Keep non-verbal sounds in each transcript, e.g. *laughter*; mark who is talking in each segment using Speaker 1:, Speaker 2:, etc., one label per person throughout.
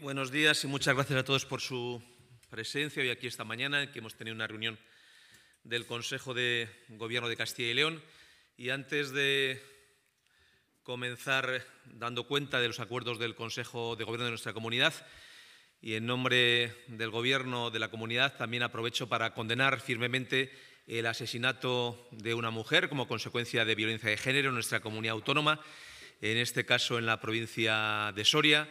Speaker 1: buenos días y muchas gracias a todos por su presencia hoy aquí esta mañana, que hemos tenido una reunión del Consejo de Gobierno de Castilla y León. Y antes de comenzar dando cuenta de los acuerdos del Consejo de Gobierno de nuestra comunidad, y en nombre del Gobierno de la comunidad también aprovecho para condenar firmemente el asesinato de una mujer como consecuencia de violencia de género en nuestra comunidad autónoma, en este caso en la provincia de Soria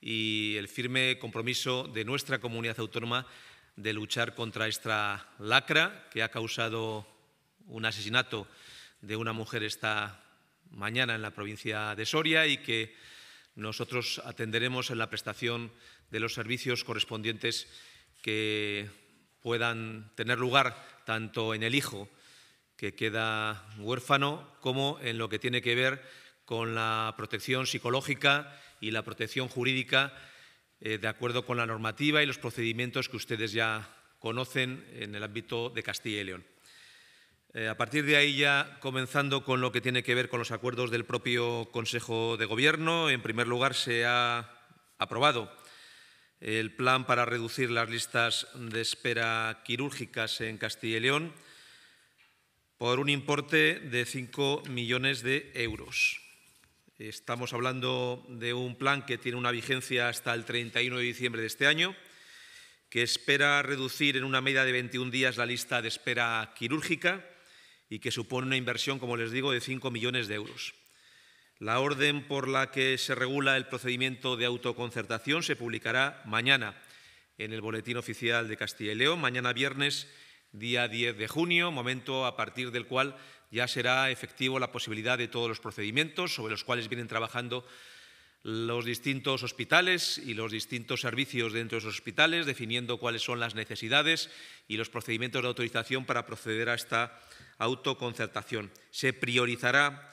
Speaker 1: y el firme compromiso de nuestra comunidad autónoma de luchar contra esta lacra que ha causado un asesinato de una mujer esta mañana en la provincia de Soria y que nosotros atenderemos en la prestación de los servicios correspondientes que puedan tener lugar tanto en el hijo que queda huérfano como en lo que tiene que ver con la protección psicológica y la protección jurídica eh, de acuerdo con la normativa y los procedimientos que ustedes ya conocen en el ámbito de Castilla y León. Eh, a partir de ahí ya comenzando con lo que tiene que ver con los acuerdos del propio Consejo de Gobierno, en primer lugar se ha aprobado el plan para reducir las listas de espera quirúrgicas en Castilla y León por un importe de 5 millones de euros. Estamos hablando de un plan que tiene una vigencia hasta el 31 de diciembre de este año, que espera reducir en una media de 21 días la lista de espera quirúrgica y que supone una inversión, como les digo, de 5 millones de euros. La orden por la que se regula el procedimiento de autoconcertación se publicará mañana en el Boletín Oficial de Castilla y León, mañana viernes, día 10 de junio, momento a partir del cual ya será efectivo la posibilidad de todos los procedimientos sobre los cuales vienen trabajando los distintos hospitales y los distintos servicios dentro de esos hospitales, definiendo cuáles son las necesidades y los procedimientos de autorización para proceder a esta autoconcertación. Se priorizará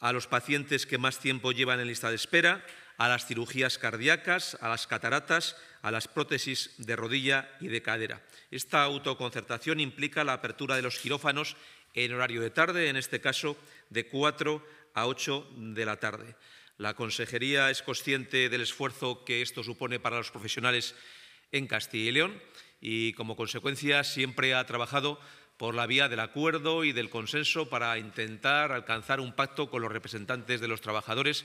Speaker 1: a los pacientes que más tiempo llevan en lista de espera, a las cirugías cardíacas, a las cataratas, a las prótesis de rodilla y de cadera. Esta autoconcertación implica la apertura de los quirófanos en horario de tarde, en este caso de 4 a 8 de la tarde. La Consejería es consciente del esfuerzo que esto supone para los profesionales en Castilla y León y, como consecuencia, siempre ha trabajado por la vía del acuerdo y del consenso para intentar alcanzar un pacto con los representantes de los trabajadores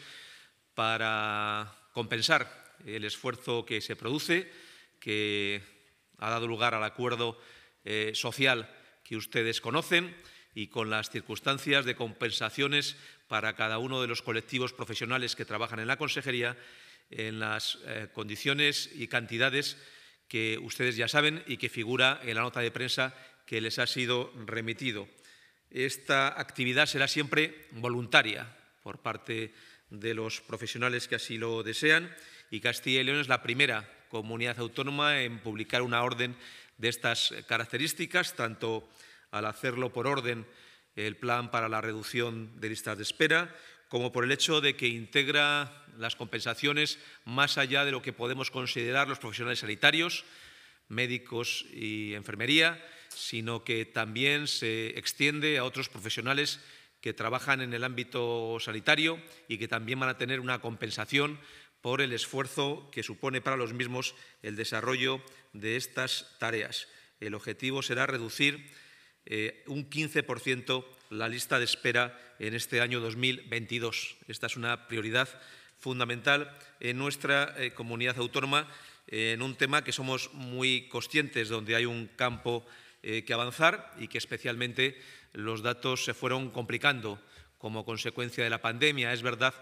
Speaker 1: para compensar el esfuerzo que se produce, que ha dado lugar al acuerdo eh, social que ustedes conocen y con las circunstancias de compensaciones para cada uno de los colectivos profesionales que trabajan en la consejería, en las eh, condiciones y cantidades que ustedes ya saben y que figura en la nota de prensa que les ha sido remitido. Esta actividad será siempre voluntaria por parte de los profesionales que así lo desean y Castilla y León es la primera comunidad autónoma en publicar una orden de estas características, tanto al hacerlo por orden el plan para la reducción de listas de espera, como por el hecho de que integra las compensaciones más allá de lo que podemos considerar los profesionales sanitarios, médicos y enfermería, sino que también se extiende a otros profesionales que trabajan en el ámbito sanitario y que también van a tener una compensación por el esfuerzo que supone para los mismos el desarrollo de estas tareas. El objetivo será reducir eh, un 15% la lista de espera en este año 2022. Esta es una prioridad fundamental en nuestra eh, comunidad autónoma, en un tema que somos muy conscientes, donde hay un campo eh, que avanzar y que especialmente los datos se fueron complicando como consecuencia de la pandemia. Es verdad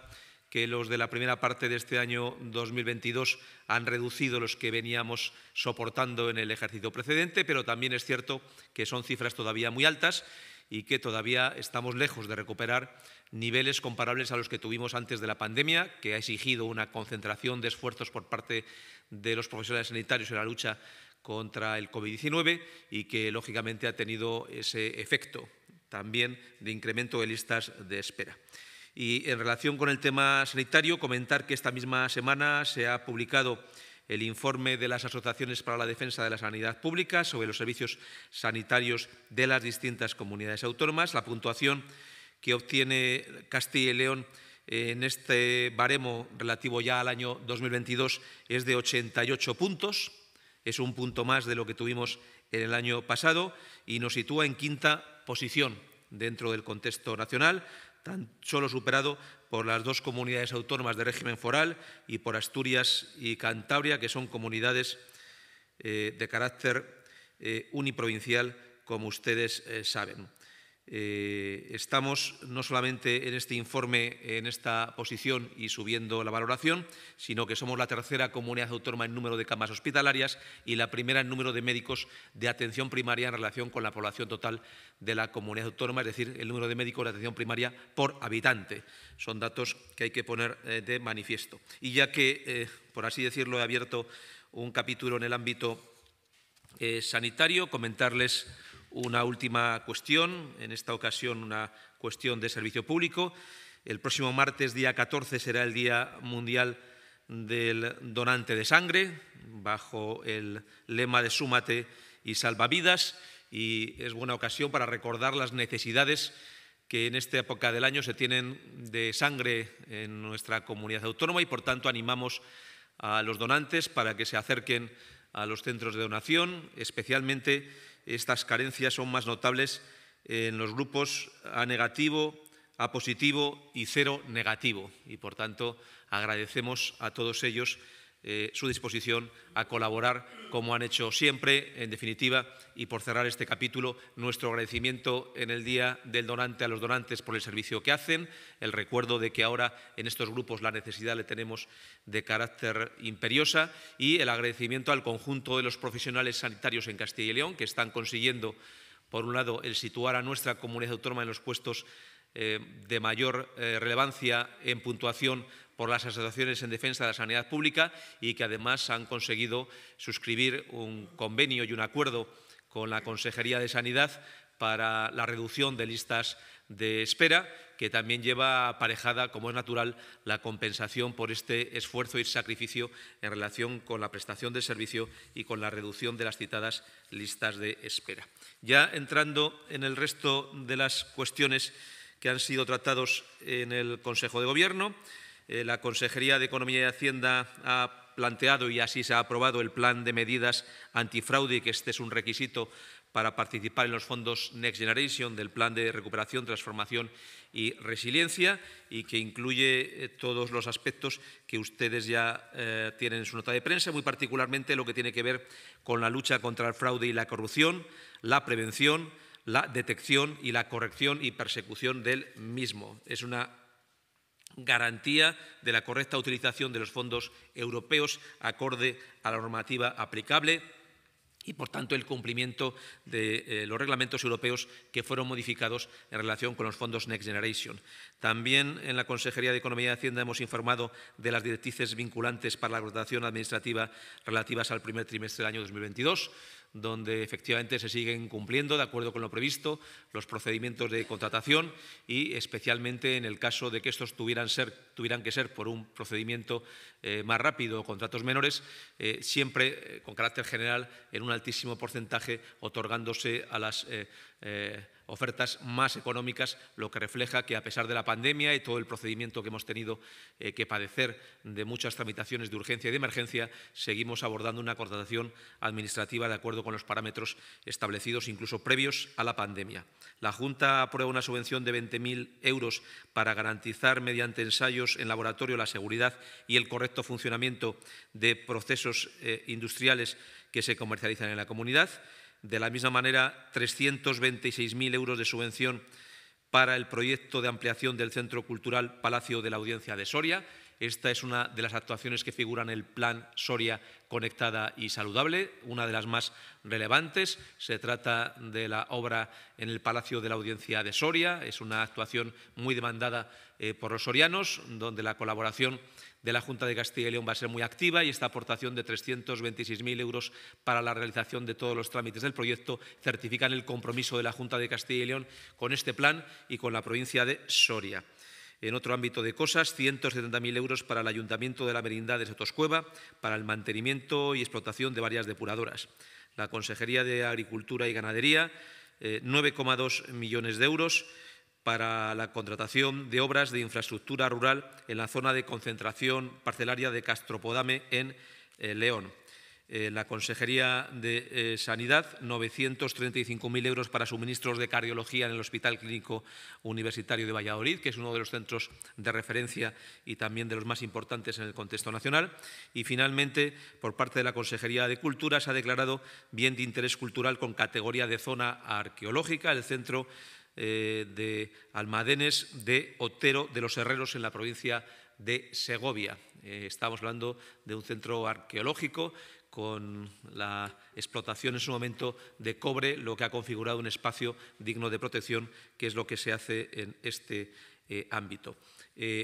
Speaker 1: que los de la primera parte de este año 2022 han reducido los que veníamos soportando en el ejercicio precedente, pero también es cierto que son cifras todavía muy altas y que todavía estamos lejos de recuperar niveles comparables a los que tuvimos antes de la pandemia, que ha exigido una concentración de esfuerzos por parte de los profesionales sanitarios en la lucha contra el COVID-19 y que lógicamente ha tenido ese efecto también de incremento de listas de espera. Y en relación con el tema sanitario, comentar que esta misma semana se ha publicado el informe de las asociaciones para la defensa de la sanidad pública sobre los servicios sanitarios de las distintas comunidades autónomas. La puntuación que obtiene Castilla y León en este baremo relativo ya al año 2022 es de 88 puntos, es un punto más de lo que tuvimos en el año pasado y nos sitúa en quinta posición dentro del contexto nacional, tan solo superado por las dos comunidades autónomas de régimen foral y por Asturias y Cantabria, que son comunidades eh, de carácter eh, uniprovincial, como ustedes eh, saben. Eh, estamos no solamente en este informe, en esta posición y subiendo la valoración, sino que somos la tercera comunidad autónoma en número de camas hospitalarias y la primera en número de médicos de atención primaria en relación con la población total de la comunidad autónoma, es decir, el número de médicos de atención primaria por habitante. Son datos que hay que poner eh, de manifiesto. Y ya que, eh, por así decirlo, he abierto un capítulo en el ámbito sanitario, comentarles una última cuestión, en esta ocasión una cuestión de servicio público. El próximo martes, día 14, será el Día Mundial del Donante de Sangre, bajo el lema de Súmate y Salvavidas, y es buena ocasión para recordar las necesidades que en esta época del año se tienen de sangre en nuestra comunidad autónoma y, por tanto, animamos a los donantes para que se acerquen a los centros de donación, especialmente estas carencias son más notables en los grupos A negativo, A positivo y cero negativo. Y por tanto agradecemos a todos ellos eh, su disposición a colaborar, como han hecho siempre, en definitiva, y por cerrar este capítulo, nuestro agradecimiento en el Día del Donante a los donantes por el servicio que hacen, el recuerdo de que ahora en estos grupos la necesidad le tenemos de carácter imperiosa y el agradecimiento al conjunto de los profesionales sanitarios en Castilla y León, que están consiguiendo, por un lado, el situar a nuestra comunidad autónoma en los puestos eh, de mayor eh, relevancia en puntuación por las asociaciones en defensa de la sanidad pública y que además han conseguido suscribir un convenio y un acuerdo con la Consejería de Sanidad para la reducción de listas de espera, que también lleva aparejada, como es natural, la compensación por este esfuerzo y sacrificio en relación con la prestación de servicio y con la reducción de las citadas listas de espera. Ya entrando en el resto de las cuestiones que han sido tratados en el Consejo de Gobierno, eh, la Consejería de Economía y Hacienda ha planteado y así se ha aprobado el plan de medidas antifraude, que este es un requisito para participar en los fondos Next Generation del Plan de Recuperación, Transformación y Resiliencia y que incluye eh, todos los aspectos que ustedes ya eh, tienen en su nota de prensa, muy particularmente lo que tiene que ver con la lucha contra el fraude y la corrupción, la prevención, la detección y la corrección y persecución del mismo. Es una garantía de la correcta utilización de los fondos europeos acorde a la normativa aplicable y, por tanto, el cumplimiento de eh, los reglamentos europeos que fueron modificados en relación con los fondos Next Generation. También en la Consejería de Economía y Hacienda hemos informado de las directrices vinculantes para la rotación administrativa relativas al primer trimestre del año 2022 donde efectivamente se siguen cumpliendo, de acuerdo con lo previsto, los procedimientos de contratación y especialmente en el caso de que estos tuvieran, que ser por un procedimiento eh, más rápido o contratos menores, eh, siempre eh, con carácter general en un altísimo porcentaje otorgándose a las eh, ofertas más económicas, lo que refleja que a pesar de la pandemia y todo el procedimiento que hemos tenido eh, que padecer de muchas tramitaciones de urgencia y de emergencia, seguimos abordando una contratación administrativa de acuerdo con los parámetros establecidos incluso previos a la pandemia. La Junta aprueba una subvención de 20.000 euros para garantizar mediante ensayos en laboratorio la seguridad y el correcto funcionamiento de procesos eh, industriales que se comercializan en la comunidad. De la misma manera, 326.000 euros de subvención para el proyecto de ampliación del Centro Cultural Palacio de la Audiencia de Soria. Esta es una de las actuaciones que figuran en el Plan Soria Conectada y Saludable, una de las más relevantes. Se trata de la obra en el Palacio de la Audiencia de Soria. Es una actuación muy demandada eh, por los sorianos, donde la colaboración de la Junta de Castilla y León va a ser muy activa y esta aportación de 326.000 euros para la realización de todos los trámites del proyecto certifican el compromiso de la Junta de Castilla y León con este plan y con la provincia de Soria. En otro ámbito de cosas, 170.000 euros para el Ayuntamiento de la Merindad de Sotoscueva para el mantenimiento y explotación de varias depuradoras. La Consejería de Agricultura y Ganadería, 9,2 eh, millones de euros para la contratación de obras de infraestructura rural en la zona de concentración parcelaria de Castropodame en eh, León. Eh, la Consejería de eh, Sanidad, 935.000 euros para suministros de cardiología en el Hospital Clínico Universitario de Valladolid, que es uno de los centros de referencia y también de los más importantes en el contexto nacional. Y finalmente, por parte de la Consejería de Cultura, se ha declarado bien de interés cultural con categoría de zona arqueológica el centro eh, de Almadenes de Otero de los Herreros en la provincia de Segovia. Eh, estamos hablando de un centro arqueológico con la explotación en su momento de cobre, lo que ha configurado un espacio digno de protección, que es lo que se hace en este eh, ámbito.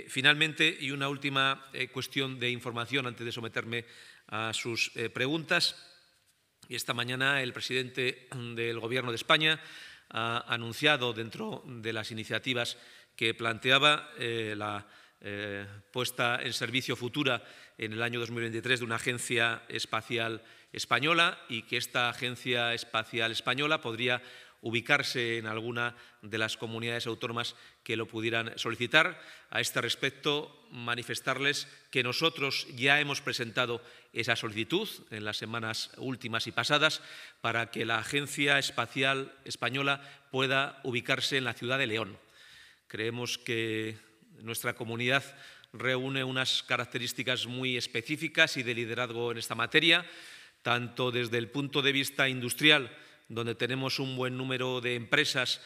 Speaker 1: finalmente, y una última cuestión de información antes de someterme a sus preguntas. Esta mañana el presidente del Gobierno de España ha anunciado dentro de las iniciativas que planteaba eh, la eh, puesta en servicio futura en el año 2023 de una agencia espacial española y que esta agencia espacial española podría ubicarse en alguna de las comunidades autónomas que lo pudieran solicitar. A este respecto, manifestarles que nosotros ya hemos presentado esa solicitud en las semanas últimas y pasadas para que la Agencia Espacial Española pueda ubicarse en la ciudad de León. Creemos que nuestra comunidad reúne unas características muy específicas y de liderazgo en esta materia, tanto desde el punto de vista industrial, donde tenemos un buen número de empresas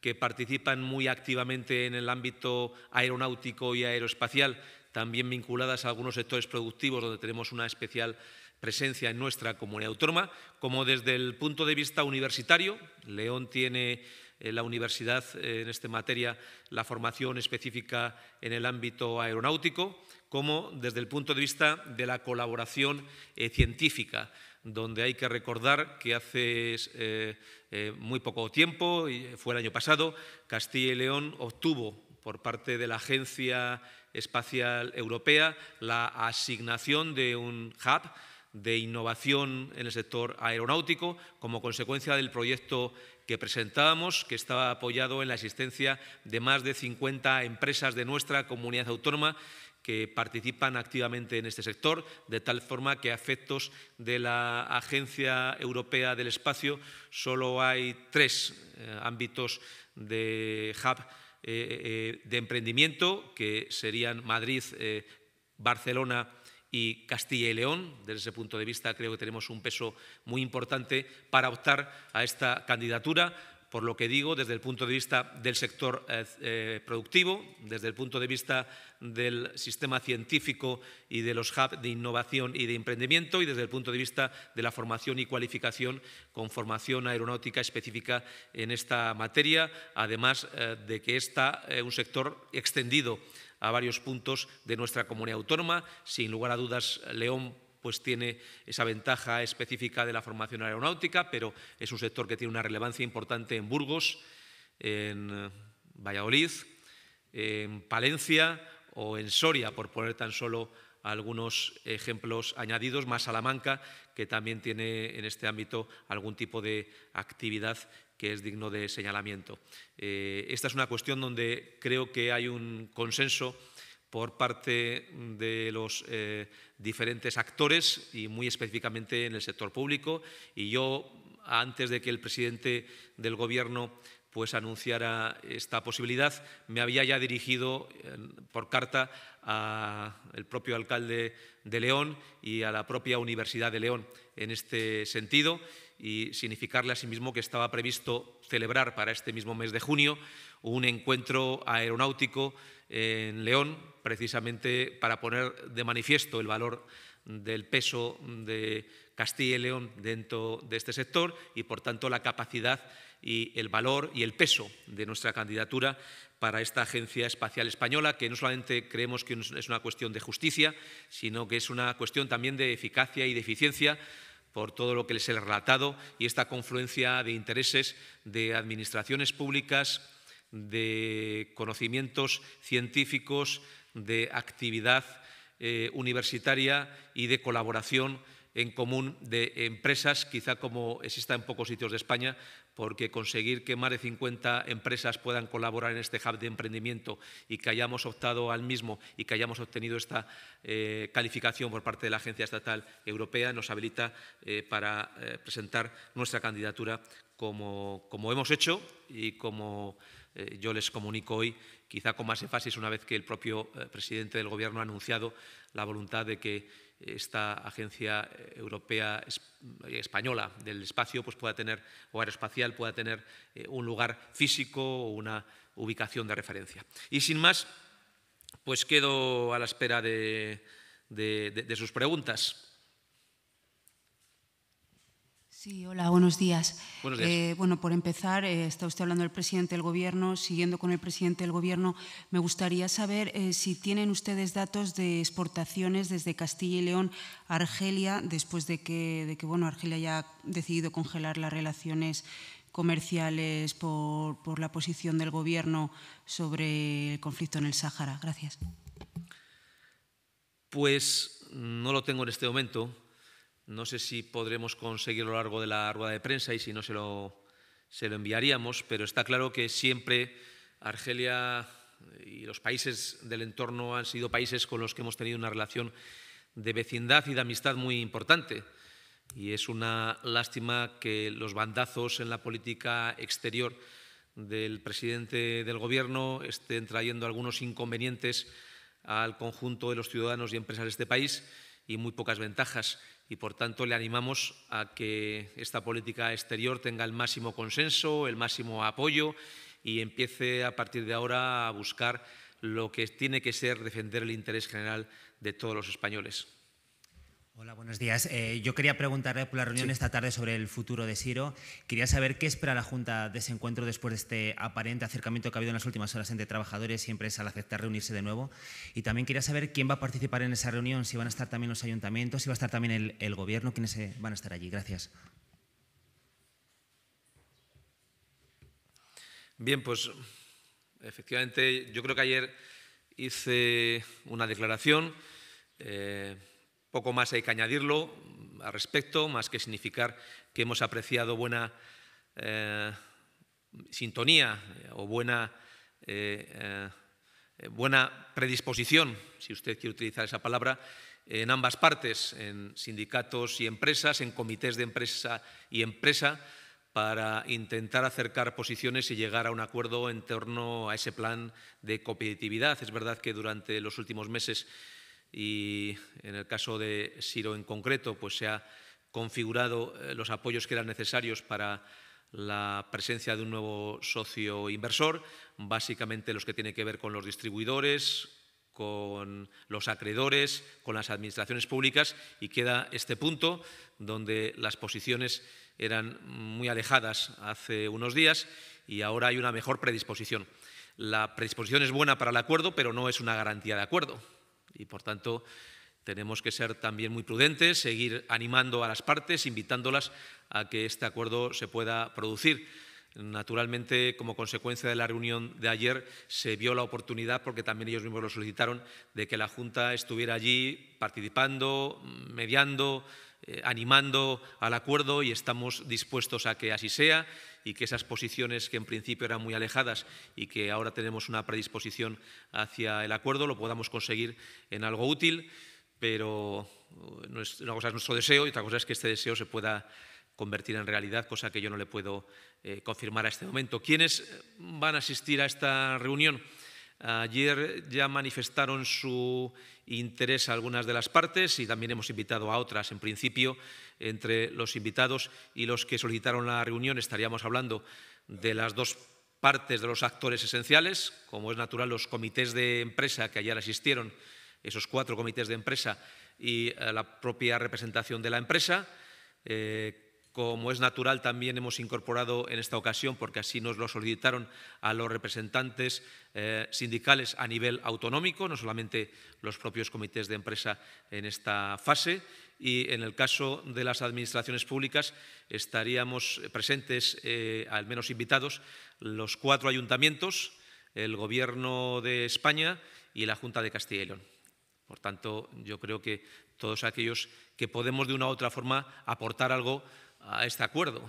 Speaker 1: que participan muy activamente en el ámbito aeronáutico y aeroespacial, también vinculadas a algunos sectores productivos donde tenemos una especial presencia en nuestra comunidad autónoma, como desde el punto de vista universitario. León tiene eh, la universidad eh, en esta materia la formación específica en el ámbito aeronáutico, como desde el punto de vista de la colaboración eh, científica donde hay que recordar que hace eh, eh, muy poco tiempo, fue el año pasado, Castilla y León obtuvo por parte de la Agencia Espacial Europea la asignación de un hub de innovación en el sector aeronáutico como consecuencia del proyecto que presentábamos, que estaba apoyado en la existencia de más de 50 empresas de nuestra comunidad autónoma que participan activamente en este sector, de tal forma que a efectos de la Agencia Europea del Espacio solo hay tres eh, ámbitos de hub eh, eh, de emprendimiento, que serían Madrid, Barcelona y Castilla y León. Desde ese punto de vista creo que tenemos un peso muy importante para optar a esta candidatura por lo que digo, desde el punto de vista del sector eh, eh, productivo, desde el punto de vista del sistema científico y de los hubs de innovación y de emprendimiento y desde el punto de vista de la formación y cualificación con formación aeronáutica específica en esta materia, además eh, de que está un sector extendido a varios puntos de nuestra comunidad autónoma. Sin lugar a dudas, León pues tiene esa ventaja específica de la formación aeronáutica, pero es un sector que tiene una relevancia importante en Burgos, en eh, Valladolid, en Palencia o en Soria, por poner tan solo algunos ejemplos añadidos, más Salamanca, que también tiene en este ámbito algún tipo de actividad que es digno de señalamiento. Eh, esta es una cuestión donde creo que hay un consenso por parte de los eh, diferentes actores y muy específicamente en el sector público. Y yo, antes de que el presidente del Gobierno pues anunciara esta posibilidad, me había ya dirigido por carta al propio alcalde de León y a la propia Universidad de León en este sentido y significarle asimismo que estaba previsto celebrar para este mismo mes de junio un encuentro aeronáutico en León, precisamente para poner de manifiesto el valor del peso de Castilla y León dentro de este sector y, por tanto, la capacidad y el valor y el peso de nuestra candidatura para esta Agencia Espacial Española, que no solamente creemos que es una cuestión de justicia, sino que es una cuestión también de eficacia y de eficiencia por todo lo que les he relatado y esta confluencia de intereses de administraciones públicas, de conocimientos científicos, de actividad eh, universitaria y de colaboración en común de empresas, quizá como exista en pocos sitios de España, porque conseguir que más de 50 empresas puedan colaborar en este hub de emprendimiento y que hayamos optado al mismo y que hayamos obtenido esta eh, calificación por parte de la Agencia Estatal Europea nos habilita eh, para presentar nuestra candidatura como, como hemos hecho y como eh, yo les comunico hoy, quizá con más énfasis una vez que el propio eh, presidente del Gobierno ha anunciado la voluntad de que eh, esta agencia europea española del espacio pues pueda tener, o aeroespacial, pueda tener un lugar físico o una ubicación de referencia. Y sin más, pues quedo a la espera de sus preguntas.
Speaker 2: Sí, hola, buenos días. Eh, bueno, por empezar, eh, está usted hablando del presidente del Gobierno. Siguiendo con el presidente del Gobierno, me gustaría saber eh, si tienen ustedes datos de exportaciones desde Castilla y León a Argelia, después de que, de que bueno, Argelia haya decidido congelar las relaciones comerciales por, por la posición del Gobierno sobre el conflicto en el Sáhara. Gracias.
Speaker 1: Pues no lo tengo en este momento no sé si podremos conseguirlo a lo largo de la rueda de prensa y si no se lo, se lo enviaríamos, pero está claro que siempre Argelia y los países del entorno han sido países con los que hemos tenido una relación de vecindad y de amistad muy importante. Y es una lástima que los bandazos en la política exterior del presidente del Gobierno estén trayendo algunos inconvenientes al conjunto de los ciudadanos y empresas de este país y muy pocas ventajas y por tanto le animamos a que esta política exterior tenga el máximo consenso, el máximo apoyo y empiece a partir de ahora a buscar lo que tiene que ser defender el interés general de todos los españoles. Hola,
Speaker 3: buenos días. Eh, yo quería preguntarle por la reunión esta tarde sobre el futuro de Siro. Quería saber qué espera la Junta de ese encuentro después de este aparente acercamiento que ha habido en las últimas horas entre trabajadores y empresas al aceptar reunirse de nuevo. Y también quería saber quién va a participar en esa reunión, si van a estar también los ayuntamientos, si va a estar también el, Gobierno, quiénes van a estar allí. Gracias.
Speaker 1: Bien, pues efectivamente, yo creo que ayer hice una declaración. Eh, poco más hay que añadirlo mm, al respecto, más que significar que hemos apreciado buena eh, sintonía eh, o buena, eh, buena predisposición, si usted quiere utilizar esa palabra, en ambas partes, en sindicatos y empresas, en comités de empresa y empresa, para intentar acercar posiciones y llegar a un acuerdo en torno a ese plan de competitividad. Es verdad que durante los últimos meses y en el caso de Siro en concreto, pues se ha configurado eh, los apoyos que eran necesarios para la presencia de un nuevo socio inversor, básicamente los que tienen que ver con los distribuidores, con los acreedores, con las administraciones públicas y queda este punto donde las posiciones eran muy alejadas hace unos días y ahora hay una mejor predisposición. La predisposición es buena para el acuerdo, pero no es una garantía de acuerdo. Y por tanto, tenemos que ser también muy prudentes, seguir animando a las partes, invitándolas a que este acuerdo se pueda producir. Naturalmente, como consecuencia de la reunión de ayer, se vio la oportunidad, porque también ellos mismos lo solicitaron, de que la Junta estuviera allí participando, mediando, eh, animando al acuerdo y estamos dispuestos a que así sea y que esas posiciones que en principio eran muy alejadas y que ahora tenemos una predisposición hacia el acuerdo lo podamos conseguir en algo útil, pero eh, una cosa es nuestro deseo y otra cosa es que este deseo se pueda convertir en realidad, cosa que yo no le puedo eh, confirmar a este momento. ¿Quiénes van a asistir a esta reunión? Ayer ya manifestaron su interés algunas de las partes y también hemos invitado a otras. En principio, entre los invitados y los que solicitaron la reunión estaríamos hablando de las dos partes de los actores esenciales, como es natural los comités de empresa que ayer asistieron, esos cuatro comités de empresa y eh, la propia representación de la empresa. Eh, como es natural, también hemos incorporado en esta ocasión, porque así nos lo solicitaron a los representantes eh, sindicales a nivel autonómico, no solamente los propios comités de empresa en esta fase, y en el caso de las administraciones públicas estaríamos presentes, eh, al menos invitados, los cuatro ayuntamientos, el Gobierno de España y la Junta de Castilla y León. Por tanto, yo creo que todos aquellos que podemos de una u otra forma aportar algo a este acuerdo.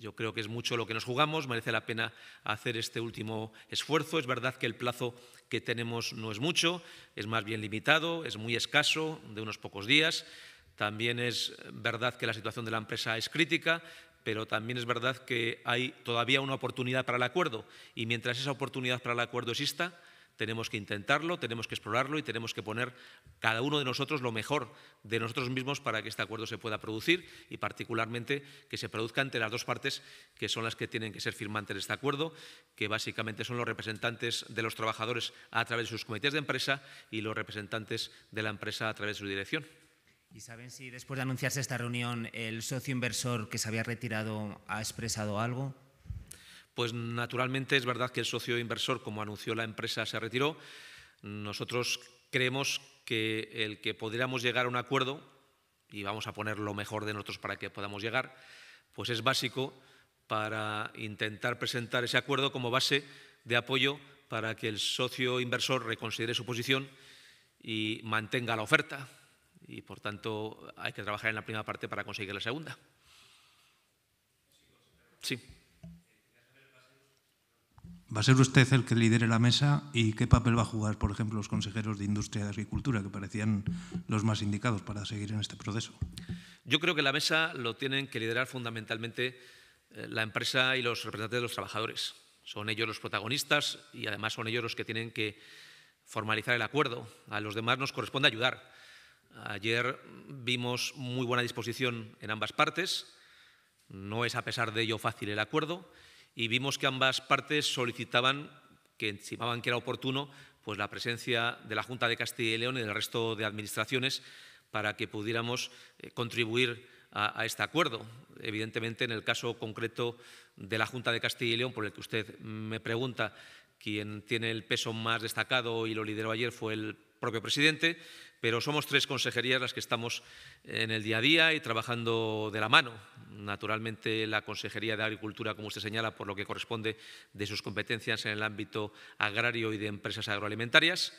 Speaker 1: Yo creo que es mucho lo que nos jugamos, merece la pena hacer este último esfuerzo. Es verdad que el plazo que tenemos no es mucho, es más bien limitado, es muy escaso, de unos pocos días. También es verdad que la situación de la empresa es crítica, pero también es verdad que hay todavía una oportunidad para el acuerdo y mientras esa oportunidad para el acuerdo exista, tenemos que intentarlo, tenemos que explorarlo y tenemos que poner cada uno de nosotros lo mejor de nosotros mismos para que este acuerdo se pueda producir y particularmente que se produzca entre las dos partes que son las que tienen que ser firmantes de este acuerdo, que básicamente son los representantes de los trabajadores a través de sus comités de empresa y los representantes de la empresa a través de su dirección. ¿Y saben si
Speaker 3: después de anunciarse esta reunión el socio inversor que se había retirado ha expresado algo?
Speaker 1: pues naturalmente es verdad que el socio inversor, como anunció la empresa, se retiró. Nosotros creemos que el que podríamos llegar a un acuerdo, y vamos a poner lo mejor de nosotros para que podamos llegar, pues es básico para intentar presentar ese acuerdo como base de apoyo para que el socio inversor reconsidere su posición y mantenga la oferta. Y por tanto hay que trabajar en la primera parte para conseguir la segunda. Sí.
Speaker 3: Va a ser usted el que lidere la mesa y qué papel va a jugar, por ejemplo, los consejeros de Industria y Agricultura, que parecían los más indicados para seguir en este proceso.
Speaker 1: Yo creo que la mesa lo tienen que liderar fundamentalmente eh, la empresa y los representantes de los trabajadores. Son ellos los protagonistas y además son ellos los que tienen que formalizar el acuerdo. A los demás nos corresponde ayudar. Ayer vimos muy buena disposición en ambas partes. No es a pesar de ello fácil el acuerdo y vimos que ambas partes solicitaban, que estimaban que era oportuno, pues la presencia de la Junta de Castilla y León y del resto de administraciones para que pudiéramos eh, contribuir a, a, este acuerdo. Evidentemente, en el caso concreto de la Junta de Castilla y León, por el que usted me pregunta, quien tiene el peso más destacado y lo lideró ayer fue el propio presidente, pero somos tres consejerías las que estamos en el día a día y trabajando de la mano. Naturalmente, la Consejería de Agricultura, como usted señala, por lo que corresponde de sus competencias en el ámbito agrario y de empresas agroalimentarias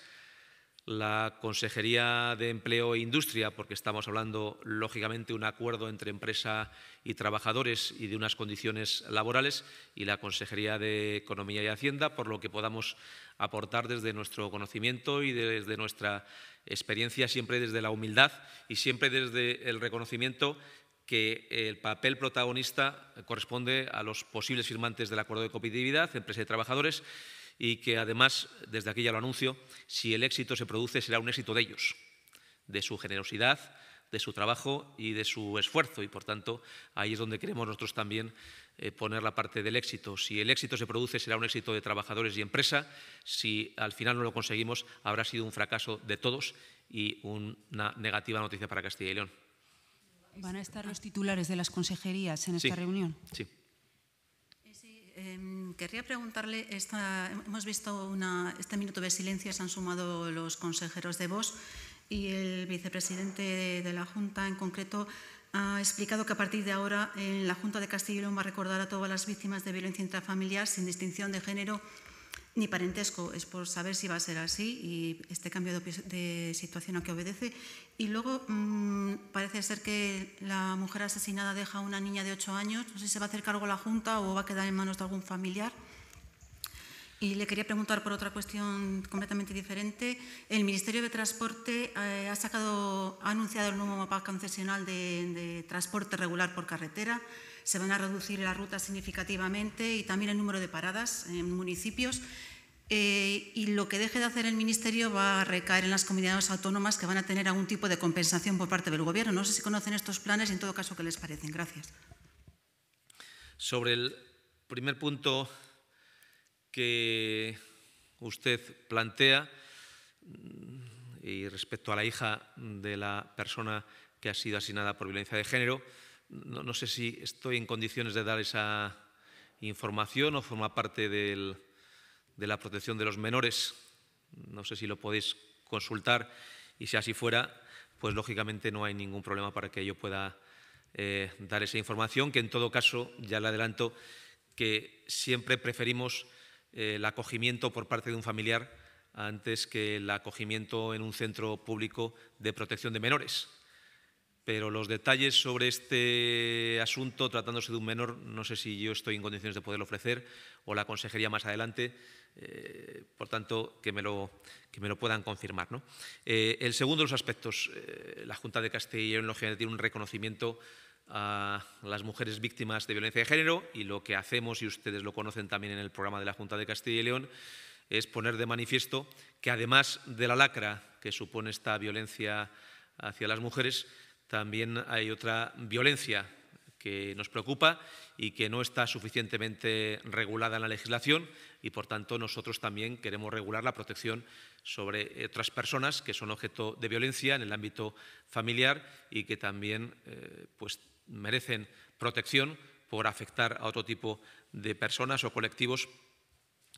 Speaker 1: la Consejería de Empleo e Industria, porque estamos hablando, lógicamente, de un acuerdo entre empresa y trabajadores y de unas condiciones laborales, y la Consejería de Economía y Hacienda, por lo que podamos aportar desde nuestro conocimiento y desde nuestra experiencia, siempre desde la humildad y siempre desde el reconocimiento que el papel protagonista corresponde a los posibles firmantes del acuerdo de competitividad, empresa y trabajadores, y que además, desde aquí ya lo anuncio, si el éxito se produce será un éxito de ellos, de su generosidad, de su trabajo y de su esfuerzo. Y por tanto, ahí es donde queremos nosotros también eh, poner la parte del éxito. Si el éxito se produce, será un éxito de trabajadores y empresa. Si al final no lo conseguimos, habrá sido un fracaso de todos y una negativa noticia para Castilla y León.
Speaker 2: ¿Van a estar los titulares de las consejerías en esta reunión? Sí. Em, querría preguntarle, hemos visto una, este minuto de silencio, se han sumado los consejeros de voz y el vicepresidente de, la Junta en concreto ha explicado que a partir de ahora en eh, la Junta de Castilla y León va a recordar a todas las víctimas de violencia intrafamiliar sin distinción de género ni parentesco, es por saber si va a ser así y este cambio de, situación a que obedece. Y luego mm, parece ser que la mujer asesinada deja a una niña de 8 años, no sé si se va a hacer cargo la Junta o va a quedar en manos de algún familiar. Y le quería preguntar por otra cuestión completamente diferente. El Ministerio de Transporte eh, ha, sacado, ha anunciado el nuevo mapa concesional de, transporte regular por carretera. Se van a reducir las rutas significativamente y también el número de paradas en municipios. Eh, y lo que deje de hacer el Ministerio va a recaer en las comunidades autónomas que van a tener algún tipo de compensación por parte del Gobierno. No sé si conocen estos planes y, en todo caso, qué les parecen. Gracias.
Speaker 1: Sobre el primer punto que usted plantea y respecto a la hija de la persona que ha sido asignada por violencia de género, no, sé si estoy en condiciones de dar esa información o forma parte del, de la protección de los menores. No sé si lo podéis consultar y si así fuera, pues lógicamente no hay ningún problema para que yo pueda eh, dar esa información, que en todo caso, ya le adelanto, que siempre preferimos eh, el acogimiento por parte de un familiar antes que el acogimiento en un centro público de protección de menores. Pero los detalles sobre este asunto, tratándose de un menor, no sé si yo estoy en condiciones de poderlo ofrecer o la consejería más adelante, eh, por tanto, que me lo, que me lo puedan confirmar. Eh, el segundo de los aspectos, la Junta de Castilla y León, tiene un reconocimiento a las mujeres víctimas de violencia de género y lo que hacemos, y ustedes lo conocen también en el programa de la Junta de Castilla y León, es poner de manifiesto que además de la lacra que supone esta violencia hacia las mujeres, también hay otra violencia que nos preocupa y que no está suficientemente regulada en la legislación y, por tanto, nosotros también queremos regular la protección sobre otras personas que son objeto de violencia en el ámbito familiar y que también eh, pues, merecen protección por afectar a otro tipo de personas o colectivos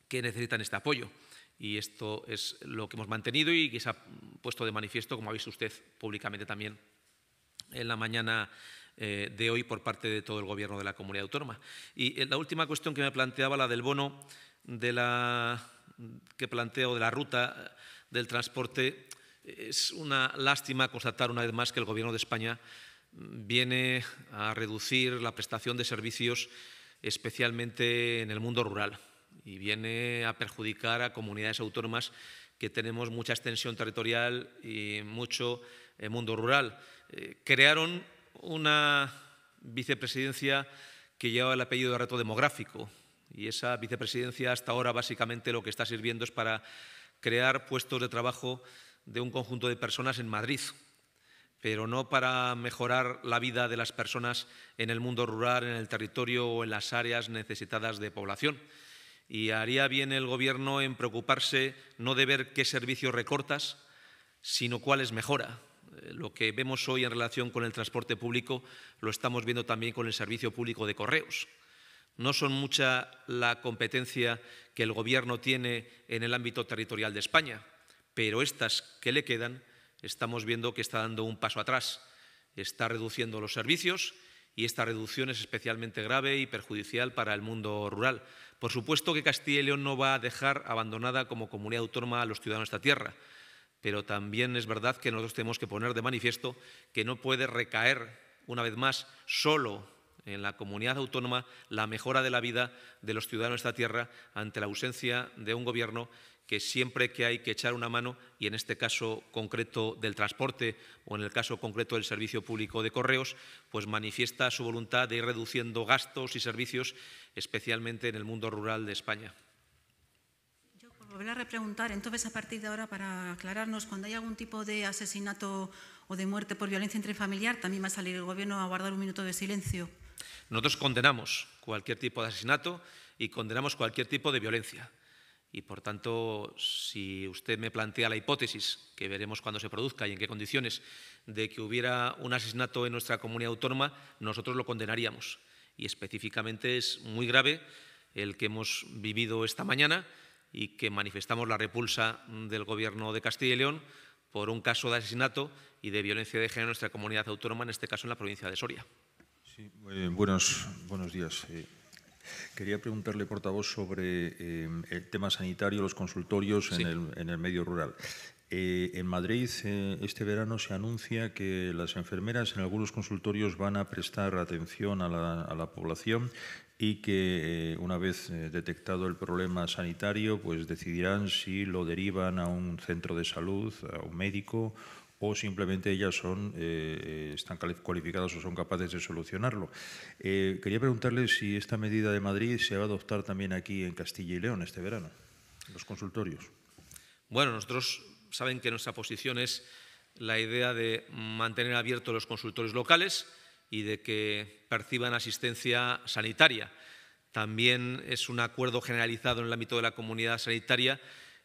Speaker 1: que necesitan este apoyo. Y esto es lo que hemos mantenido y que se ha puesto de manifiesto, como ha visto usted públicamente también en la mañana eh, de hoy por parte de todo el Gobierno de la Comunidad Autónoma. Y eh, la última cuestión que me planteaba, la del bono de la, que planteo de la ruta del transporte, es una lástima constatar una vez más que el Gobierno de España viene a reducir la prestación de servicios especialmente en el mundo rural y viene a perjudicar a comunidades autónomas que tenemos mucha extensión territorial y mucho eh, mundo rural. Eh, crearon una vicepresidencia que lleva el apellido de reto demográfico y esa vicepresidencia hasta ahora básicamente lo que está sirviendo es para crear puestos de trabajo de un conjunto de personas en Madrid, pero no para mejorar la vida de las personas en el mundo rural, en el territorio o en las áreas necesitadas de población. Y haría bien el Gobierno en preocuparse no de ver qué servicios recortas, sino cuáles mejora. Eh, lo que vemos hoy en relación con el transporte público lo estamos viendo también con el servicio público de correos. No son mucha la competencia que el Gobierno tiene en el ámbito territorial de España, pero estas que le quedan estamos viendo que está dando un paso atrás. Está reduciendo los servicios y esta reducción es especialmente grave y perjudicial para el mundo rural. Por supuesto que Castilla y León no va a dejar abandonada como comunidad autónoma a los ciudadanos de esta tierra, pero también es verdad que nosotros tenemos que poner de manifiesto que no puede recaer una vez más solo en la comunidad autónoma la mejora de la vida de los ciudadanos de esta tierra ante la ausencia de un gobierno que siempre que hay que echar una mano, y en este caso concreto del transporte o en el caso concreto del servicio público de correos, pues manifiesta su voluntad de ir reduciendo gastos y servicios, especialmente en el mundo rural de España.
Speaker 2: Yo por volver a repreguntar, entonces a partir de ahora, para aclararnos, cuando hay algún tipo de asesinato o de muerte por violencia intrafamiliar, también va a salir el Gobierno a guardar un minuto de silencio.
Speaker 1: Nosotros condenamos cualquier tipo de asesinato y condenamos cualquier tipo de violencia y por tanto, si usted me plantea la hipótesis, que veremos cuando se produzca y en qué condiciones, de que hubiera un asesinato en nuestra comunidad autónoma, nosotros lo condenaríamos. Y específicamente es muy grave el que hemos vivido esta mañana y que manifestamos la repulsa del Gobierno de Castilla y León por un caso de asesinato y de violencia de género en nuestra comunidad autónoma, en este caso en la provincia de Soria. Sí,
Speaker 4: buenos, buenos días. Eh, Quería preguntarle, portavoz, sobre em, el tema sanitario, los consultorios en, el, medio rural. Eh, en Madrid, eh, este verano se anuncia que las enfermeras en algunos consultorios van a prestar atención a la, población y que eh, una vez detectado el problema sanitario, pues decidirán si lo derivan a un centro de salud, a un médico o simplemente ellas son, eh, están cualificadas o son capaces de solucionarlo. Eh, quería preguntarle si esta medida de Madrid se va a adoptar también aquí en Castilla y León este verano, los consultorios.
Speaker 1: Bueno, nosotros saben que nuestra posición es la idea de mantener abiertos los consultorios locales y de que perciban asistencia sanitaria. También es un acuerdo generalizado en el ámbito de la comunidad sanitaria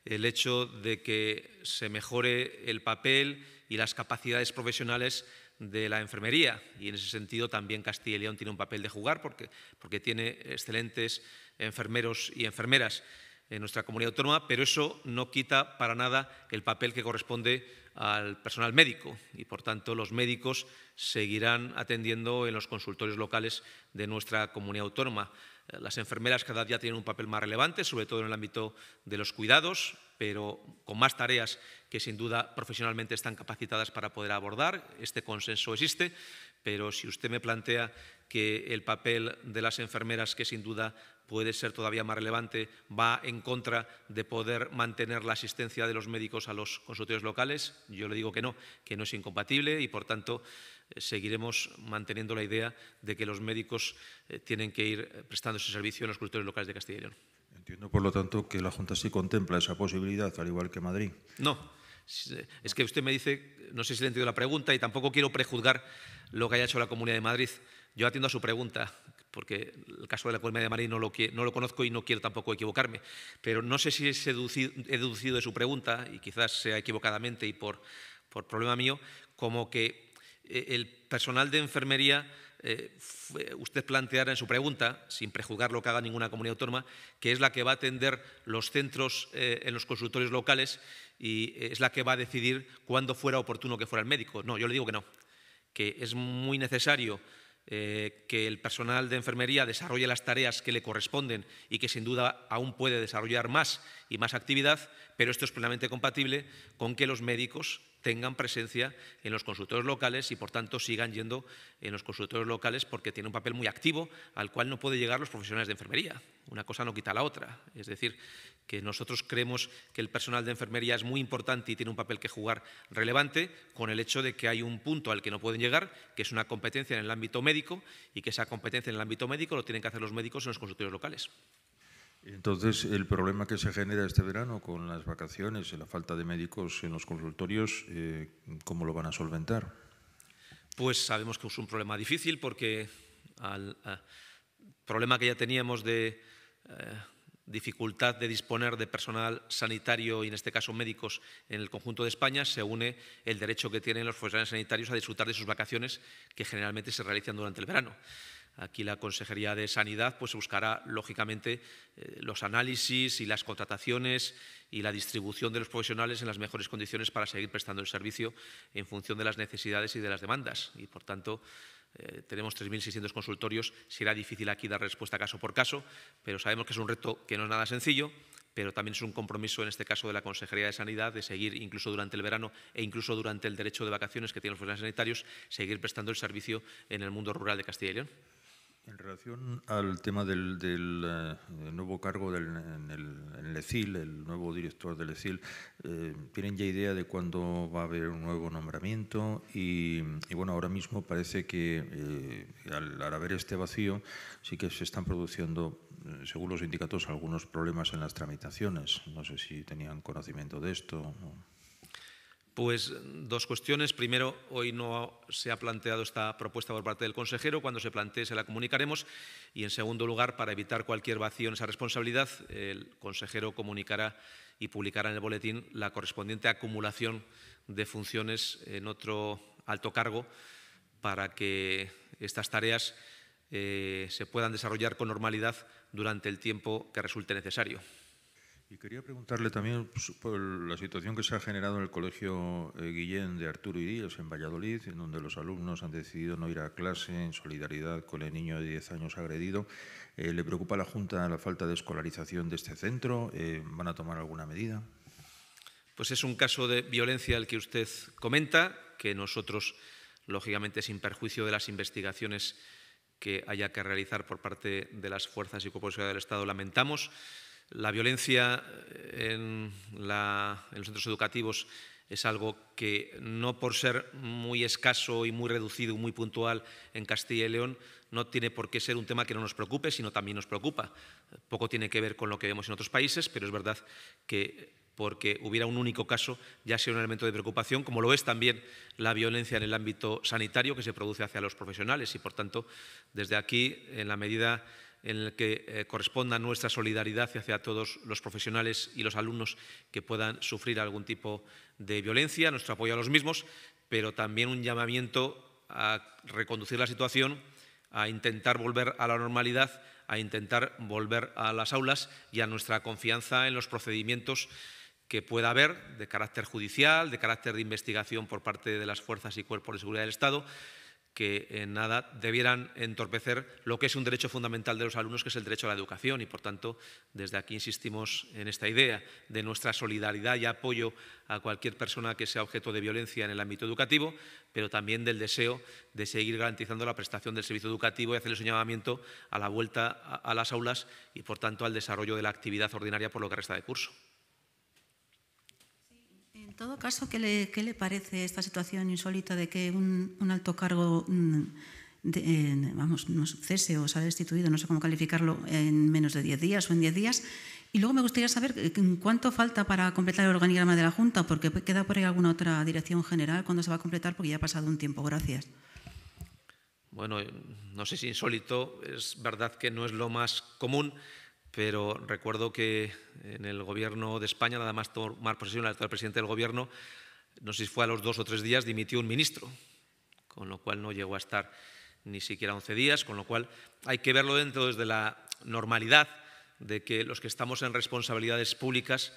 Speaker 1: el hecho de que se mejore el papel y las capacidades profesionales de la enfermería. Y en ese sentido también Castilla y León tiene un papel de jugar porque, porque tiene excelentes enfermeros y enfermeras en nuestra comunidad autónoma, pero eso no quita para nada el papel que corresponde al personal médico y, por tanto, los médicos seguirán atendiendo en los consultorios locales de nuestra comunidad autónoma. Las enfermeras cada día tienen un papel más relevante, sobre todo en el ámbito de los cuidados, pero con más tareas que sin duda profesionalmente están capacitadas para poder abordar. Este consenso existe, pero si usted me plantea que el papel de las enfermeras, que sin duda puede ser todavía más relevante, va en contra de poder mantener la asistencia de los médicos a los consultorios locales, yo le digo que no, que no es incompatible y, por tanto, eh, seguiremos manteniendo la idea de que los médicos eh, tienen que ir eh, prestando ese servicio en los consultorios locales de Castilla y León.
Speaker 4: Entiendo, por lo tanto, que la Junta sí contempla esa posibilidad, al igual que Madrid.
Speaker 1: No, es que usted me dice, no sé si le he entendido la pregunta y tampoco quiero prejuzgar lo que haya hecho la Comunidad de Madrid. Yo atiendo a su pregunta, porque el caso de la Comunidad de Madrid no lo, conozco y no quiero tampoco equivocarme. Pero no sé si he deducido, de su pregunta, y quizás sea equivocadamente y por, problema mío, como que eh, el personal de enfermería eh, usted planteara en su pregunta, sin prejuzgar lo que haga ninguna comunidad autónoma, que es la que va a atender los centros eh, en los consultorios locales y es la que va a decidir cuándo fuera oportuno que fuera el médico. No, yo le digo que no, que es muy necesario eh, que el personal de enfermería desarrolle las tareas que le corresponden y que sin duda aún puede desarrollar más y más actividad, pero esto es plenamente compatible con que los médicos tengan presencia en los consultorios locales y por tanto sigan yendo en los consultorios locales porque tiene un papel muy activo al cual no puede llegar los profesionales de enfermería. Una cosa no quita la otra. Es decir, que nosotros creemos que el personal de enfermería es muy importante y tiene un papel que jugar relevante con el hecho de que hay un punto al que no pueden llegar, que es una competencia en el ámbito médico y que esa competencia en el ámbito médico lo tienen que hacer los médicos en los consultorios locales.
Speaker 4: Entonces, el problema que se genera este verano con las vacaciones y la falta de médicos en los consultorios, eh, ¿cómo lo van a solventar?
Speaker 1: Pues sabemos que es un problema difícil porque al eh, problema que ya teníamos de eh, dificultad de disponer de personal sanitario y en este caso médicos en el conjunto de España, se une el derecho que tienen los profesionales sanitarios a disfrutar de sus vacaciones que generalmente se realizan durante el verano. Aquí la Consejería de Sanidad pues, buscará, lógicamente, eh, los análisis y las contrataciones y la distribución de los profesionales en las mejores condiciones para seguir prestando el servicio en función de las necesidades y de las demandas. Y, por tanto, eh, tenemos 3.600 consultorios. Será difícil aquí dar respuesta caso por caso, pero sabemos que es un reto que no es nada sencillo pero también es un compromiso, en este caso, de la Consejería de Sanidad de seguir, incluso durante el verano e incluso durante el derecho de vacaciones que tienen los profesionales sanitarios, seguir prestando el servicio en el mundo rural de Castilla y León. En relación
Speaker 4: al tema del, eh, nuevo cargo del, en, el, ECIL, e el nuevo director del ECIL, eh, ¿tienen ya idea de cuándo va a haber un nuevo nombramiento? Y, bueno, ahora mismo parece que eh, al, haber este vacío sí que se están produciendo, según los sindicatos, algunos problemas en las tramitaciones. No sé si tenían conocimiento de esto.
Speaker 1: Pues dos cuestiones. Primero, hoy no se ha planteado esta propuesta por parte del consejero. Cuando se plantee se la comunicaremos. Y en segundo lugar, para evitar cualquier vacío en esa responsabilidad, el consejero comunicará y publicará en el boletín la correspondiente acumulación de funciones en otro alto cargo para que estas tareas eh, se puedan desarrollar con normalidad durante el tiempo que resulte necesario. Y
Speaker 4: quería preguntarle también pues, por la situación que se ha generado en el Colegio eh, Guillén de Arturo y Díaz en Valladolid, en donde los alumnos han decidido no ir a clase en solidaridad con el niño de 10 años agredido. Eh, ¿Le preocupa a la Junta la falta de escolarización de este centro? Eh, ¿Van a tomar alguna medida?
Speaker 1: Pues es un caso de violencia el que usted comenta, que nosotros, lógicamente, sin perjuicio de las investigaciones que haya que realizar por parte de las fuerzas y cuerpos de seguridad del Estado, lamentamos. La violencia en, los centros educativos es algo que no por ser muy escaso y muy reducido y muy puntual en Castilla y León no tiene por qué ser un tema que no nos preocupe, sino también nos preocupa. Poco tiene que ver con lo que vemos en otros países, pero es verdad que porque hubiera un único caso ya sería un elemento de preocupación, como lo es también la violencia en el ámbito sanitario que se produce hacia los profesionales y, por tanto, desde aquí, en la medida en el que eh, corresponda nuestra solidaridad hacia todos los profesionales y los alumnos que puedan sufrir algún tipo de violencia, nuestro apoyo a los mismos, pero también un llamamiento a reconducir la situación, a intentar volver a la normalidad, a intentar volver a las aulas y a nuestra confianza en los procedimientos que pueda haber de carácter judicial, de carácter de investigación por parte de las fuerzas y cuerpos de seguridad del Estado, que en eh, nada debieran entorpecer lo que es un derecho fundamental de los alumnos, que es el derecho a la educación. Y, por tanto, desde aquí insistimos en esta idea de nuestra solidaridad y apoyo a cualquier persona que sea objeto de violencia en el ámbito educativo, pero también del deseo de seguir garantizando la prestación del servicio educativo y hacer el llamamiento a la vuelta a las aulas y, por tanto, al desarrollo de la actividad ordinaria por lo que resta de curso.
Speaker 2: En todo caso, ¿qué le, parece esta situación insólita de que un, alto cargo, mm, vamos, no cese o sea destituido, no sé cómo calificarlo, en menos de 10 días o en 10 días? Y luego me gustaría saber eh, cuánto falta para completar el organigrama de la Junta, porque queda por ahí alguna otra dirección general cuando se va a completar, porque ya ha pasado un tiempo. Gracias.
Speaker 1: Bueno, eh, no sé si insólito, es verdad que no es lo más común pero recuerdo que en el gobierno de España, nada más tomar posesión el presidente del gobierno, no sé si fue a los dos o tres días, dimitió un ministro, con lo cual no llegó a estar ni siquiera 11 días, con lo cual hay que verlo dentro desde la normalidad de que los que estamos en responsabilidades públicas,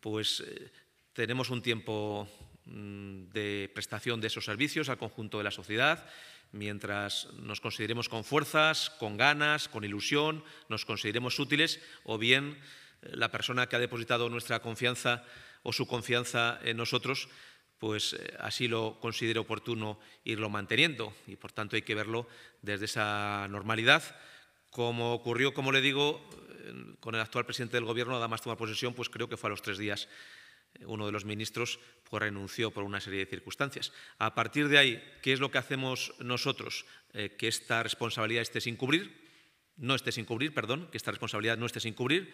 Speaker 1: pues eh, tenemos un tiempo mm, de prestación de esos servicios al conjunto de la sociedad, mientras nos consideremos con fuerzas, con ganas, con ilusión, nos consideremos útiles, o bien eh, la persona que ha depositado nuestra confianza o su confianza en nosotros, pues eh, así lo considero oportuno irlo manteniendo y por tanto hay que verlo desde esa normalidad, como ocurrió, como le digo, eh, con el actual presidente del Gobierno, nada más tomar posesión, pues creo que fue a los tres días uno de los ministros pues, renunció por una serie de circunstancias. A partir de ahí, ¿qué es lo que hacemos nosotros? Eh, que esta responsabilidad esté sin cubrir, no esté sin cubrir, perdón, que esta responsabilidad no esté sin cubrir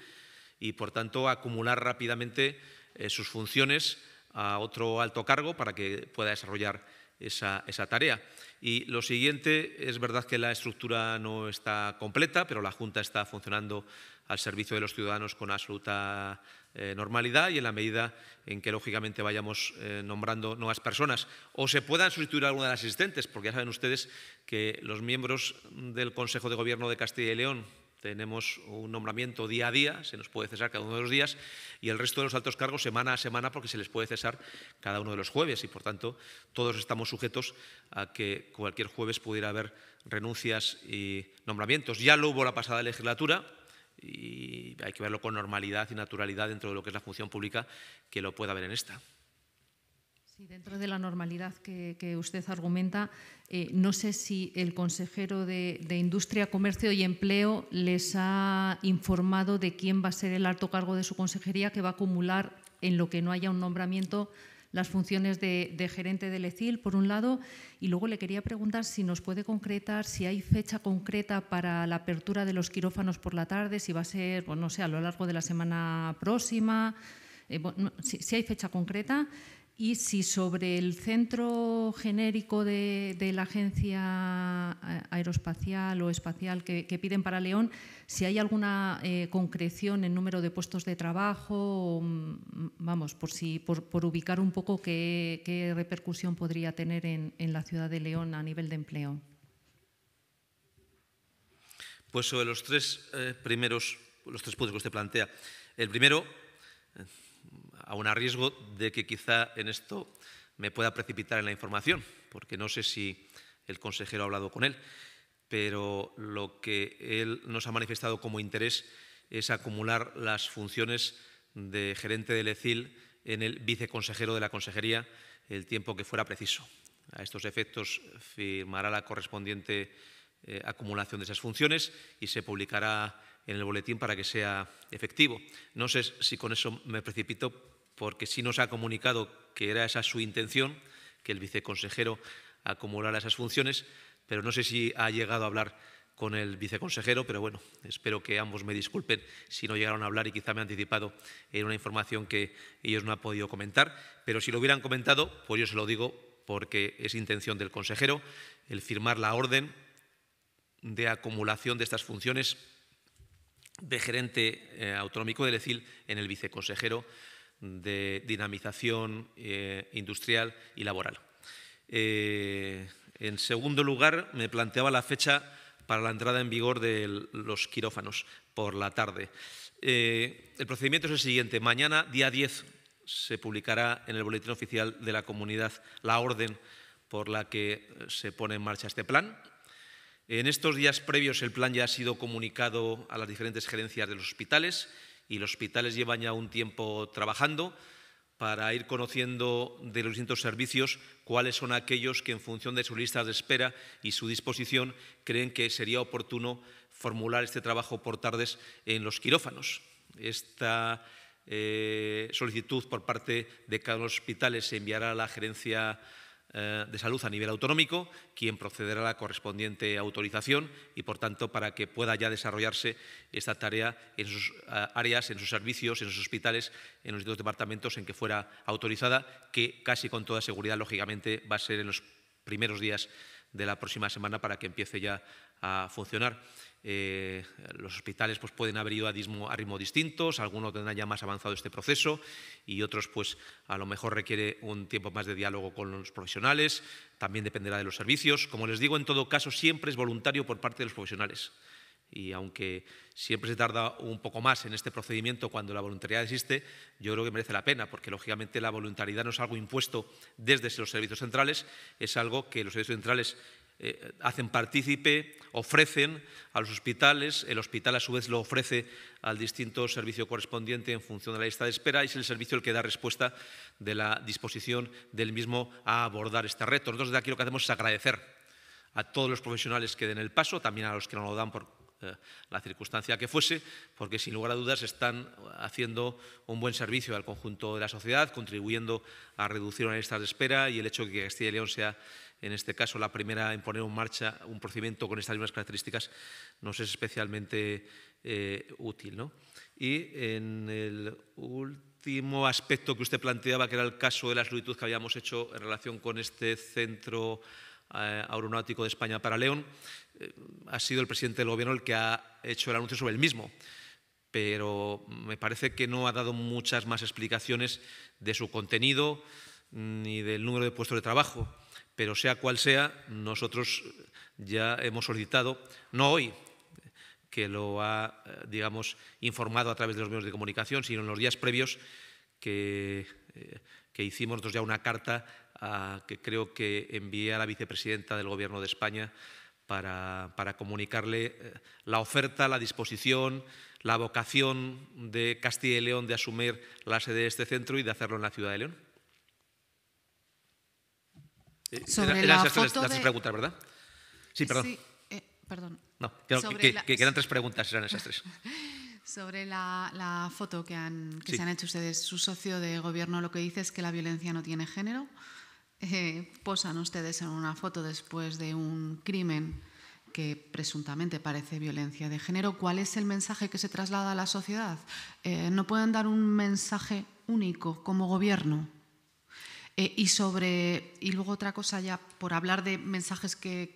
Speaker 1: y, por tanto, acumular rápidamente eh, sus funciones a otro alto cargo para que pueda desarrollar esa, esa, tarea. Y lo siguiente, es verdad que la estructura no está completa, pero la Junta está funcionando al servicio de los ciudadanos con absoluta eh, normalidad y en la medida en que lógicamente vayamos eh, nombrando nuevas personas o se puedan sustituir a alguna de las asistentes, porque ya saben ustedes que los miembros del Consejo de Gobierno de Castilla y León tenemos un nombramiento día a día, se nos puede cesar cada uno de los días, y el resto de los altos cargos semana a semana porque se les puede cesar cada uno de los jueves y por tanto todos estamos sujetos a que cualquier jueves pudiera haber renuncias y nombramientos. Ya lo hubo la pasada legislatura, y hay que verlo con normalidad y naturalidad dentro de lo que es la función pública que lo pueda ver en esta.
Speaker 2: Sí, dentro de la normalidad que, usted argumenta, eh, no sé si el consejero de, de, Industria, Comercio y Empleo les ha informado de quién va a ser el alto cargo de su consejería que va a acumular en lo que no haya un nombramiento las funciones de, gerente del ECIL, por un lado, y luego le quería preguntar si nos puede concretar si hay fecha concreta para la apertura de los quirófanos por la tarde, si va a ser, no sé, a lo largo de la semana próxima, eh, si hay fecha concreta. Y si sobre el centro genérico de, la agencia aeroespacial o espacial que, piden para León, si hay alguna eh, concreción en número de puestos de trabajo, mm, vamos, por, si, por, ubicar un poco qué, repercusión podría tener en, la ciudad de León a nivel de empleo.
Speaker 1: Pues sobre los tres eh, primeros, los tres puntos que usted plantea. El primero, Aún a riesgo de que quizá en esto me pueda precipitar en la información, porque no sé si el consejero ha hablado con él, pero lo que él nos ha manifestado como interés es acumular las funciones de gerente del ECIL en el viceconsejero de la consejería el tiempo que fuera preciso. A estos efectos firmará la correspondiente eh, acumulación de esas funciones y se publicará en el boletín para que sea efectivo. No sé si con eso me precipito, porque sí nos ha comunicado que era esa su intención, que el viceconsejero acumulara esas funciones, pero no sé si ha llegado a hablar con el viceconsejero, pero bueno, espero que ambos me disculpen si no llegaron a hablar y quizá me ha anticipado en una información que ellos no han podido comentar, pero si lo hubieran comentado, pues yo se lo digo porque es intención del consejero el firmar la orden de acumulación de estas funciones de gerente eh, autonómico del ECIL en el viceconsejero de dinamización eh, industrial y laboral. Eh, en segundo lugar, me planteaba la fecha para la entrada en vigor de los quirófanos por la tarde. Eh, el procedimiento es el siguiente. Mañana, día 10, se publicará en el Boletín Oficial de la Comunidad la orden por la que se pone en marcha este plan. En estos días previos el plan ya ha sido comunicado a las diferentes gerencias de los hospitales y los hospitales llevan ya un tiempo trabajando para ir conociendo de los distintos servicios cuáles son aquellos que en función de su lista de espera y su disposición creen que sería oportuno formular este trabajo por tardes en los quirófanos. Esta eh, solicitud por parte de cada uno de los hospitales se enviará a la gerencia eh, de Salud a nivel autonómico, quien procederá a la correspondiente autorización y, por tanto, para que pueda ya desarrollarse esta tarea en sus áreas, en sus servicios, en sus hospitales, en los distintos departamentos en que fuera autorizada, que casi con toda seguridad, lógicamente, va a ser en los primeros días de la próxima semana para que empiece ya a funcionar. Eh, los hospitales pues, pueden haber ido a, a, ritmo distintos, algunos tendrán ya más avanzado este proceso y otros pues a lo mejor requiere un tiempo más de diálogo con los profesionales, también dependerá de los servicios. Como les digo, en todo caso siempre es voluntario por parte de los profesionales y aunque siempre se tarda un poco más en este procedimiento cuando la voluntariedad existe, yo creo que merece la pena, porque lógicamente la voluntariedad no es algo impuesto desde los servicios centrales, es algo que los servicios centrales eh, hacen partícipe, ofrecen a los hospitales, el hospital a su vez lo ofrece al distinto servicio correspondiente en función de la lista de espera y es el servicio el que da respuesta de la disposición del mismo a abordar este reto. Nosotros desde aquí lo que hacemos es agradecer a todos los profesionales que den el paso, también a los que no lo dan por eh, la circunstancia que fuese, porque sin lugar a dudas están haciendo un buen servicio al conjunto de la sociedad, contribuyendo a reducir una lista de espera y el hecho de que Castilla y León sea en este caso la primera en poner en marcha un procedimiento con estas mismas características, nos es especialmente eh, útil. Y en el último aspecto que usted planteaba, que era el caso de la solicitud que habíamos hecho en relación con este centro eh, aeronáutico de España para León, eh, ha sido el presidente del Gobierno el que ha hecho el anuncio sobre el mismo, pero me parece que no ha dado muchas más explicaciones de su contenido mm, ni del número de puestos de trabajo. Pero sea cual sea, nosotros ya hemos solicitado, no hoy, que lo ha, eh, digamos, informado a través de los medios de comunicación, sino en los días previos que, eh, hicimos nosotros ya una carta que creo que envié a la vicepresidenta del Gobierno de España para, para comunicarle eh, la oferta, la disposición, la vocación de Castilla y León de asumir la sede de este centro y de hacerlo en la ciudad de León. Eh, Sobre la foto preguntas, ¿verdad? Sí,
Speaker 4: perdón. Eh, perdón.
Speaker 5: No,
Speaker 1: que, tres preguntas, eran esas tres.
Speaker 5: *laughs* Sobre la, foto que, se han hecho ustedes, su socio de gobierno lo que dice es que la violencia no tiene género. Eh, posan ustedes en una foto después de un crimen que presuntamente parece violencia de género, ¿cuál es el mensaje que se traslada a la sociedad? ¿No pueden dar un mensaje único como gobierno? Eh, y, sobre, y luego otra cosa ya, por hablar de mensajes que,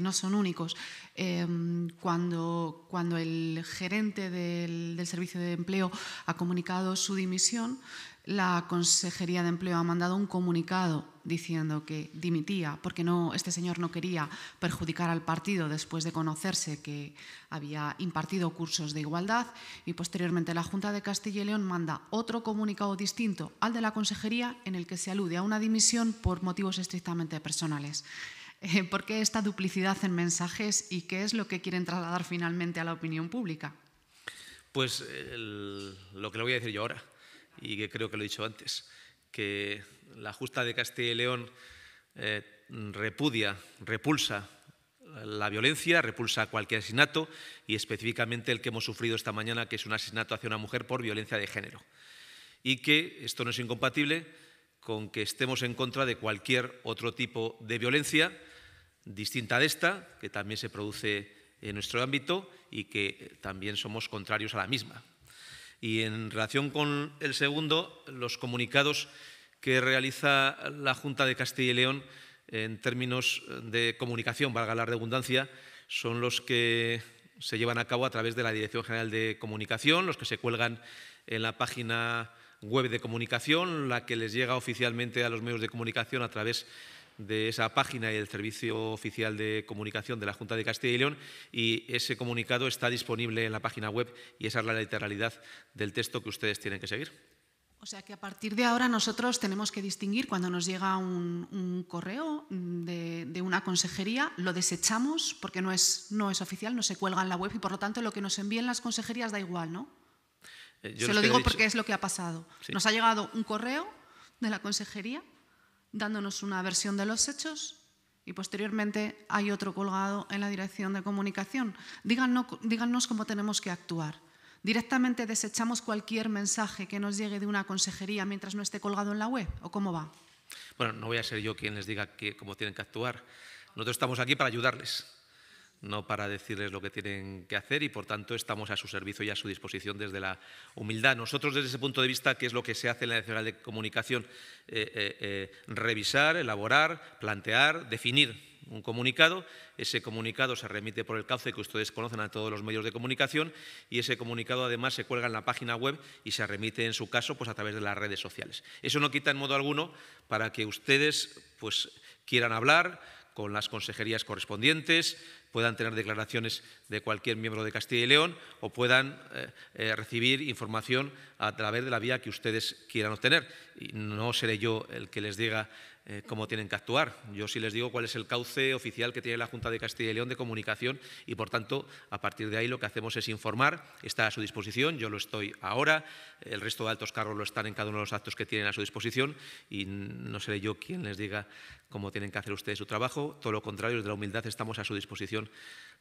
Speaker 5: no son únicos, em, cuando, cuando el gerente del, del, servicio de empleo ha comunicado su dimisión, la Consejería de Empleo ha mandado un comunicado diciendo que dimitía porque no, este señor no quería perjudicar al partido después de conocerse que había impartido cursos de igualdad y posteriormente la Junta de Castilla y León manda otro comunicado distinto al de la Consejería en el que se alude a una dimisión por motivos estrictamente personales. Eh, ¿Por qué esta duplicidad en mensajes y qué es lo que quieren trasladar finalmente a la opinión pública?
Speaker 1: Pues eh, lo que le voy a decir yo ahora y que creo que lo he dicho antes, que la justa de Castilla y León eh, repudia, repulsa la violencia, repulsa cualquier asesinato y específicamente el que hemos sufrido esta mañana, que es un asesinato hacia una mujer por violencia de género. Y que esto no es incompatible con que estemos en contra de cualquier otro tipo de violencia distinta de esta, que también se produce en nuestro ámbito y que también somos contrarios a la misma. Y en relación con el segundo, los comunicados que realiza la Junta de Castilla y León en términos de comunicación, valga la redundancia, son los que se llevan a cabo a través de la Dirección General de Comunicación, los que se cuelgan en la página web de comunicación, la que les llega oficialmente a los medios de comunicación a través de de esa página y el Servicio Oficial de Comunicación de la Junta de Castilla y León y ese comunicado está disponible en la página web y esa es la literalidad del texto que ustedes tienen que seguir.
Speaker 5: O sea que a partir de ahora nosotros tenemos que distinguir cuando nos llega un, correo de, una consejería, lo desechamos porque no es, no es oficial, no se cuelga en la web y por lo tanto lo que nos envíen las consejerías da igual, ¿no?
Speaker 4: Eh, se lo digo porque es
Speaker 5: lo que ha pasado. Nos ha llegado un correo de la consejería dándonos una versión de los hechos y posteriormente hay otro colgado en la dirección de comunicación. Díganos, cómo tenemos que actuar. ¿Directamente desechamos cualquier mensaje que nos llegue de una consejería mientras no esté colgado en la web? ¿O cómo va?
Speaker 1: Bueno, no voy a ser yo quien les diga cómo tienen que actuar. Nosotros estamos aquí para ayudarles no para decirles lo que tienen que hacer y por tanto estamos a su servicio y a su disposición desde la humildad. Nosotros desde ese punto de vista, que es lo que se hace en la Nacional de Comunicación, eh, eh, eh, revisar, elaborar, plantear, definir un comunicado, ese comunicado se remite por el cauce que ustedes conocen a todos los medios de comunicación y ese comunicado además se cuelga en la página web y se remite en su caso pues a través de las redes sociales. Eso no quita en modo alguno para que ustedes pues quieran hablar, con las consejerías correspondientes, puedan tener declaraciones de cualquier miembro de Castilla y León o puedan eh, eh, recibir información a través de la vía que ustedes quieran obtener. Y no seré yo el que les diga eh, cómo tienen que actuar. Yo sí les digo cuál es el cauce oficial que tiene la Junta de Castilla y León de comunicación y, por tanto, a partir de ahí lo que hacemos es informar. Está a su disposición, yo lo estoy ahora, el resto de altos cargos lo están en cada uno de los actos que tienen a su disposición y no seré yo quien les diga cómo tienen que hacer ustedes su trabajo. Todo lo contrario, desde la humildad estamos a su disposición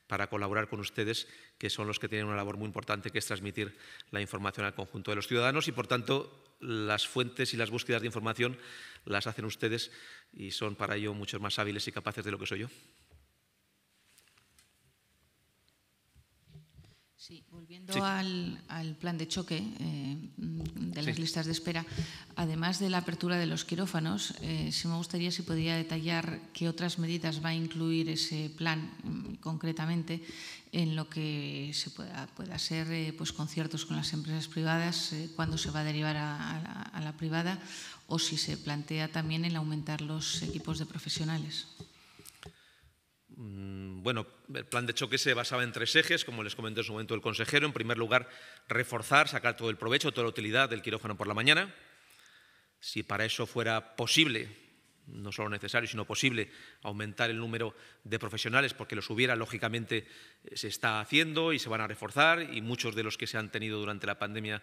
Speaker 1: para colaborar con ustedes, que son los que tienen una labor muy importante, que es transmitir la información al conjunto de los ciudadanos y, por tanto, las fuentes y las búsquedas de información las hacen ustedes y son para ello mucho más hábiles y capaces de lo que soy yo.
Speaker 2: Sí, volviendo Al, plan de choque eh, de las listas de espera, además de la apertura de los quirófanos, eh, si me gustaría si podría detallar qué otras medidas va a incluir ese plan mm, concretamente en lo que se pueda, pueda hacer eh, pues conciertos con las empresas privadas, cuándo se va a derivar a la privada o si se plantea también el aumentar los equipos de profesionales.
Speaker 1: Mm, bueno, el plan de choque se basaba en tres ejes, como les comentó en su momento el consejero. En primer lugar, reforzar, sacar todo el provecho, toda la utilidad del quirófano por la mañana. Si para eso fuera posible, no solo necesario, sino posible, aumentar el número de profesionales, porque los hubiera, lógicamente, eh, se está haciendo y se van a reforzar, y muchos de los que se han tenido durante la pandemia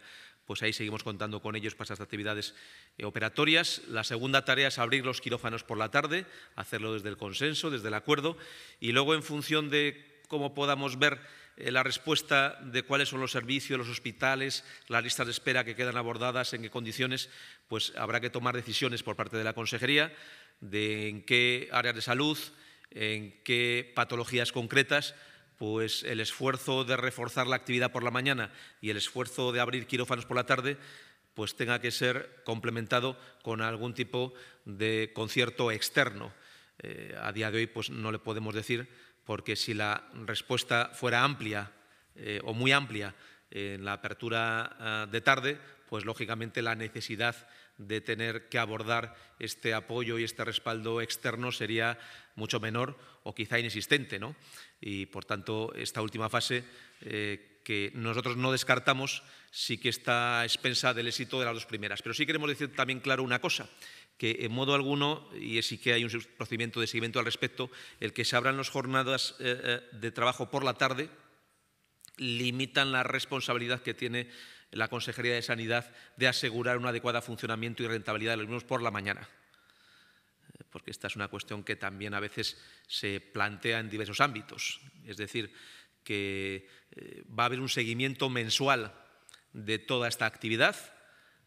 Speaker 1: pues ahí seguimos contando con ellos para estas actividades eh, operatorias. La segunda tarea es abrir los quirófanos por la tarde, hacerlo desde el consenso, desde el acuerdo, y luego en función de cómo podamos ver eh, la respuesta de cuáles son los servicios, los hospitales, las listas de espera que quedan abordadas, en qué condiciones, pues habrá que tomar decisiones por parte de la Consejería de en qué áreas de salud, en qué patologías concretas pues el esfuerzo de reforzar la actividad por la mañana y el esfuerzo de abrir quirófanos por la tarde pues tenga que ser complementado con algún tipo de concierto externo. Eh, a día de hoy pues no le podemos decir porque si la respuesta fuera amplia eh, o muy amplia en la apertura ah, de tarde, pues lógicamente la necesidad de tener que abordar este apoyo y este respaldo externo sería mucho menor o quizá inexistente. ¿no? Y por tanto, esta última fase eh, que nosotros no descartamos sí que está expensa del éxito de las dos primeras. Pero sí queremos decir también claro una cosa, que en modo alguno, y sí que hay un procedimiento de seguimiento al respecto, el que se abran las jornadas eh, eh, de trabajo por la tarde limitan la responsabilidad que tiene la Consejería de Sanidad de asegurar un adecuado funcionamiento y rentabilidad de los mismos por la mañana. Eh, porque esta es una cuestión que también a veces se plantea en diversos ámbitos. Es decir, que eh, va a haber un seguimiento mensual de toda esta actividad,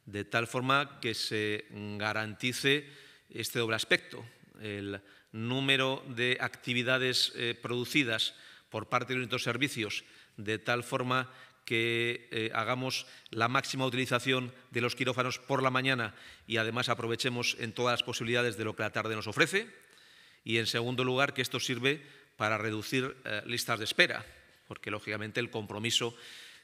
Speaker 1: de tal forma que se garantice este doble aspecto, el número de actividades eh, producidas por parte de los servicios, de tal forma que eh, hagamos la máxima utilización de los quirófanos por la mañana y además aprovechemos en todas las posibilidades de lo que la tarde nos ofrece. Y en segundo lugar, que esto sirve para reducir eh, listas de espera, porque lógicamente el compromiso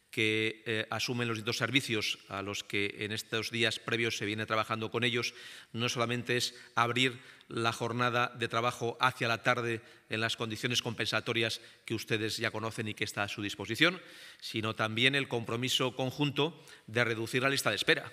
Speaker 1: que eh, asumen los distintos servicios a los que en estos días previos se viene trabajando con ellos, no solamente es abrir la jornada de trabajo hacia la tarde en las condiciones compensatorias que ustedes ya conocen y que está a su disposición, sino también el compromiso conjunto de reducir la lista de espera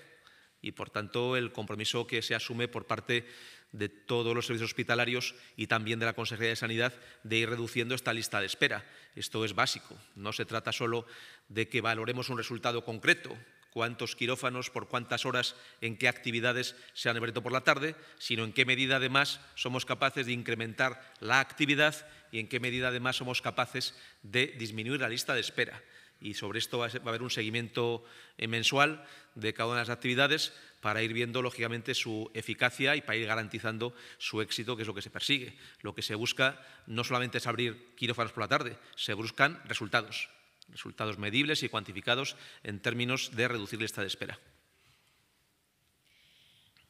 Speaker 1: y, por tanto, el compromiso que se asume por parte de todos los servicios hospitalarios y también de la Consejería de Sanidad de ir reduciendo esta lista de espera. Esto es básico. No se trata solo de que valoremos un resultado concreto, cuántos quirófanos, por cuántas horas, en qué actividades se han abierto por la tarde, sino en qué medida además somos capaces de incrementar la actividad y en qué medida además somos capaces de disminuir la lista de espera. Y sobre esto va a, haber un seguimiento eh, mensual de cada una de las actividades para ir viendo, lógicamente, su eficacia y para ir garantizando su éxito, que es lo que se persigue. Lo que se busca no solamente es abrir quirófanos por la tarde, se buscan resultados. Resultados medibles y cuantificados en términos de reducir lista de espera.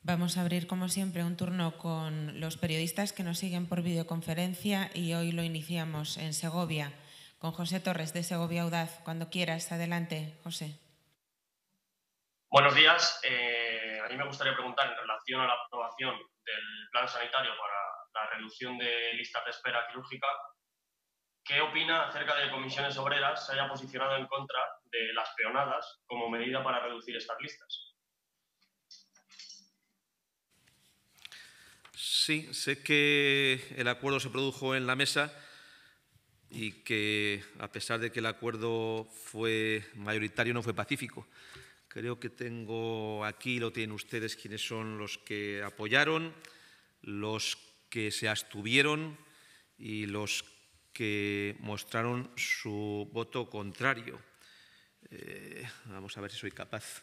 Speaker 2: Vamos a abrir, como siempre, un turno con los periodistas que nos siguen por videoconferencia y hoy lo iniciamos en Segovia con José Torres de Segovia Audaz. Cuando quieras, adelante, José.
Speaker 3: Buenos días. Eh, a mí me gustaría preguntar en relación a la aprobación del plan sanitario para la reducción de listas de espera quirúrgica, ¿Qué opina acerca de comisiones obreras se haya posicionado en contra de las peonadas como medida para reducir estas listas?
Speaker 1: Sí, sé que el acuerdo se produjo en la mesa y que, a pesar de que el acuerdo fue mayoritario, no fue pacífico. Creo que tengo aquí, lo tienen ustedes, quienes son los que apoyaron, los que se abstuvieron y los que que mostraron su voto contrario. Eh, vamos a ver si soy capaz,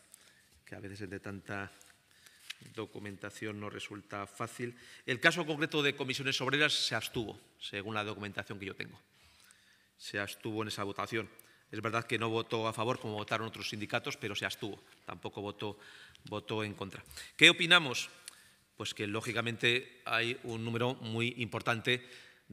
Speaker 1: que a veces de tanta documentación no resulta fácil. El caso concreto de comisiones obreras se abstuvo, según la documentación que yo tengo. Se abstuvo en esa votación. Es verdad que no votó a favor como votaron otros sindicatos, pero se abstuvo. Tampoco votó en contra. ¿Qué opinamos? Pues que lógicamente hay un número muy importante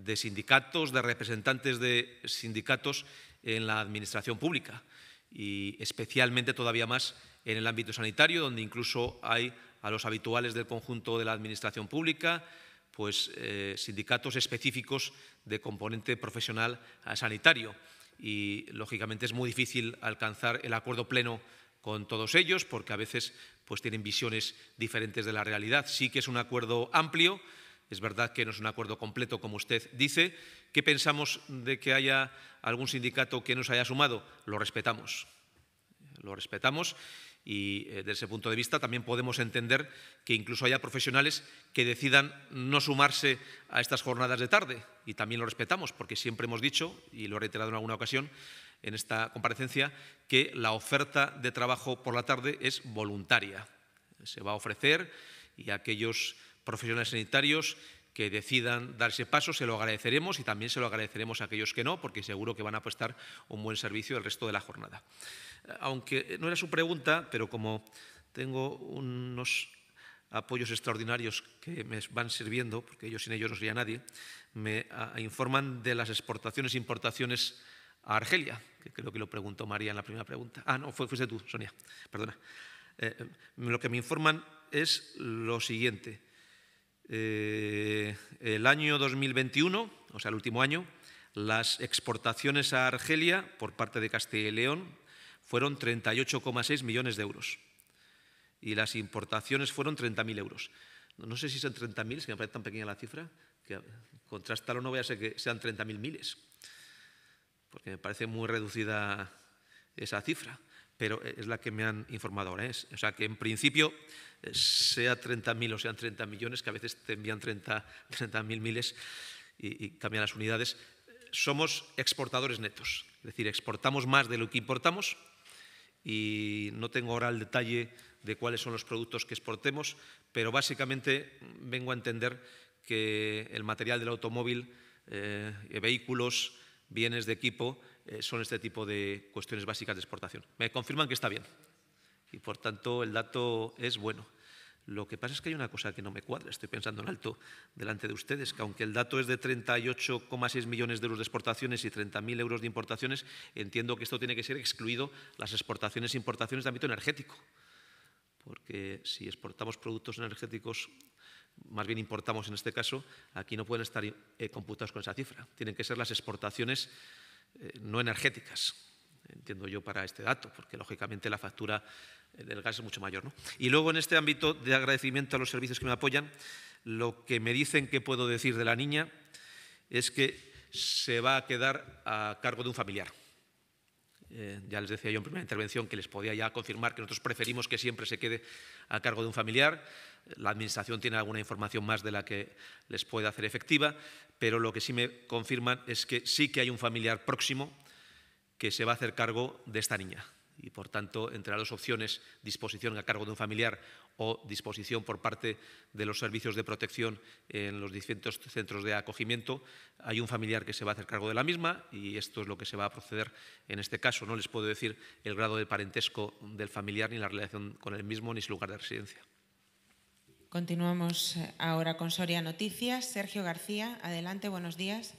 Speaker 1: de sindicatos, de representantes de sindicatos en la administración pública y especialmente todavía más en el ámbito sanitario, donde incluso hay a los habituales del conjunto de la administración pública, pues eh, sindicatos específicos de componente profesional eh, sanitario. Y lógicamente es muy difícil alcanzar el acuerdo pleno con todos ellos, porque a veces pues, tienen visiones diferentes de la realidad. Sí que es un acuerdo amplio, es verdad que no es un acuerdo completo, como usted dice. ¿Qué pensamos de que haya algún sindicato que nos haya sumado? Lo respetamos. Lo respetamos y eh, desde ese punto de vista también podemos entender que incluso haya profesionales que decidan no sumarse a estas jornadas de tarde y también lo respetamos porque siempre hemos dicho, y lo he reiterado en alguna ocasión en esta comparecencia, que la oferta de trabajo por la tarde es voluntaria. Se va a ofrecer y aquellos profesionales sanitarios que decidan darse paso, se lo agradeceremos y también se lo agradeceremos a aquellos que no, porque seguro que van a prestar un buen servicio el resto de la jornada. Aunque no era su pregunta, pero como tengo unos apoyos extraordinarios que me van sirviendo, porque ellos sin ellos no sería nadie, me ah, informan de las exportaciones e importaciones a Argelia, que creo que lo preguntó María en la primera pregunta. Ah, no, fuiste tú, Sonia, perdona. Eh, em, lo que me informan es lo siguiente. Eh, el año 2021, o sea, el último año, las exportaciones a Argelia por parte de Castilla y León fueron 38,6 millones de euros y las importaciones fueron 30.000 euros. No sé si son 30.000, si me parece tan pequeña la cifra, que o no voy a ser que sean 30.000 miles, porque me parece muy reducida esa cifra, pero es la que me han informado ahora. O sea que en principio sea 30.000 o sean 30 millones, que a veces te envían 30.000 *laughs* miles y, cambian las unidades, somos exportadores netos. Es decir, exportamos más de lo que importamos y no tengo ahora el detalle de cuáles son los productos que exportemos, pero básicamente vengo a entender que el material del automóvil, eh, vehículos, bienes de equipo, eh, son este tipo de cuestiones básicas de exportación. Me confirman que está bien y por tanto el dato es bueno. Lo que pasa es que hay una cosa que no me cuadra, estoy pensando en alto delante de ustedes, que aunque el dato es de 38,6 millones de euros de exportaciones y 30.000 euros de importaciones, entiendo que esto tiene que ser excluido las exportaciones e importaciones de ámbito energético, porque si exportamos productos energéticos, más bien importamos en este caso, aquí no pueden estar eh, computados con esa cifra, tienen que ser las exportaciones eh, no energéticas, entiendo yo, para este dato, porque lógicamente la factura eh, del gas es mucho mayor. Y luego en este ámbito de agradecimiento a los servicios que me apoyan, lo que me dicen que puedo decir de la niña es que se va a quedar a cargo de un familiar. Eh, ya les decía yo en primera intervención que les podía ya confirmar que nosotros preferimos que siempre se quede a cargo de un familiar. La Administración tiene alguna información más de la que les pueda hacer efectiva, pero lo que sí me confirman es que sí que hay un familiar próximo que se va a hacer cargo de esta niña. Y por tanto, entre las dos opciones, disposición a cargo de un familiar o disposición por parte de los servicios de protección en los distintos centros de acogimiento, hay un familiar que se va a hacer cargo de la misma y esto es lo que se va a proceder en este caso. No les puedo decir el grado de parentesco del familiar, ni la relación con el mismo, ni su lugar de residencia.
Speaker 2: Continuamos eh, ahora con Soria Noticias. Sergio García, adelante, buenos días.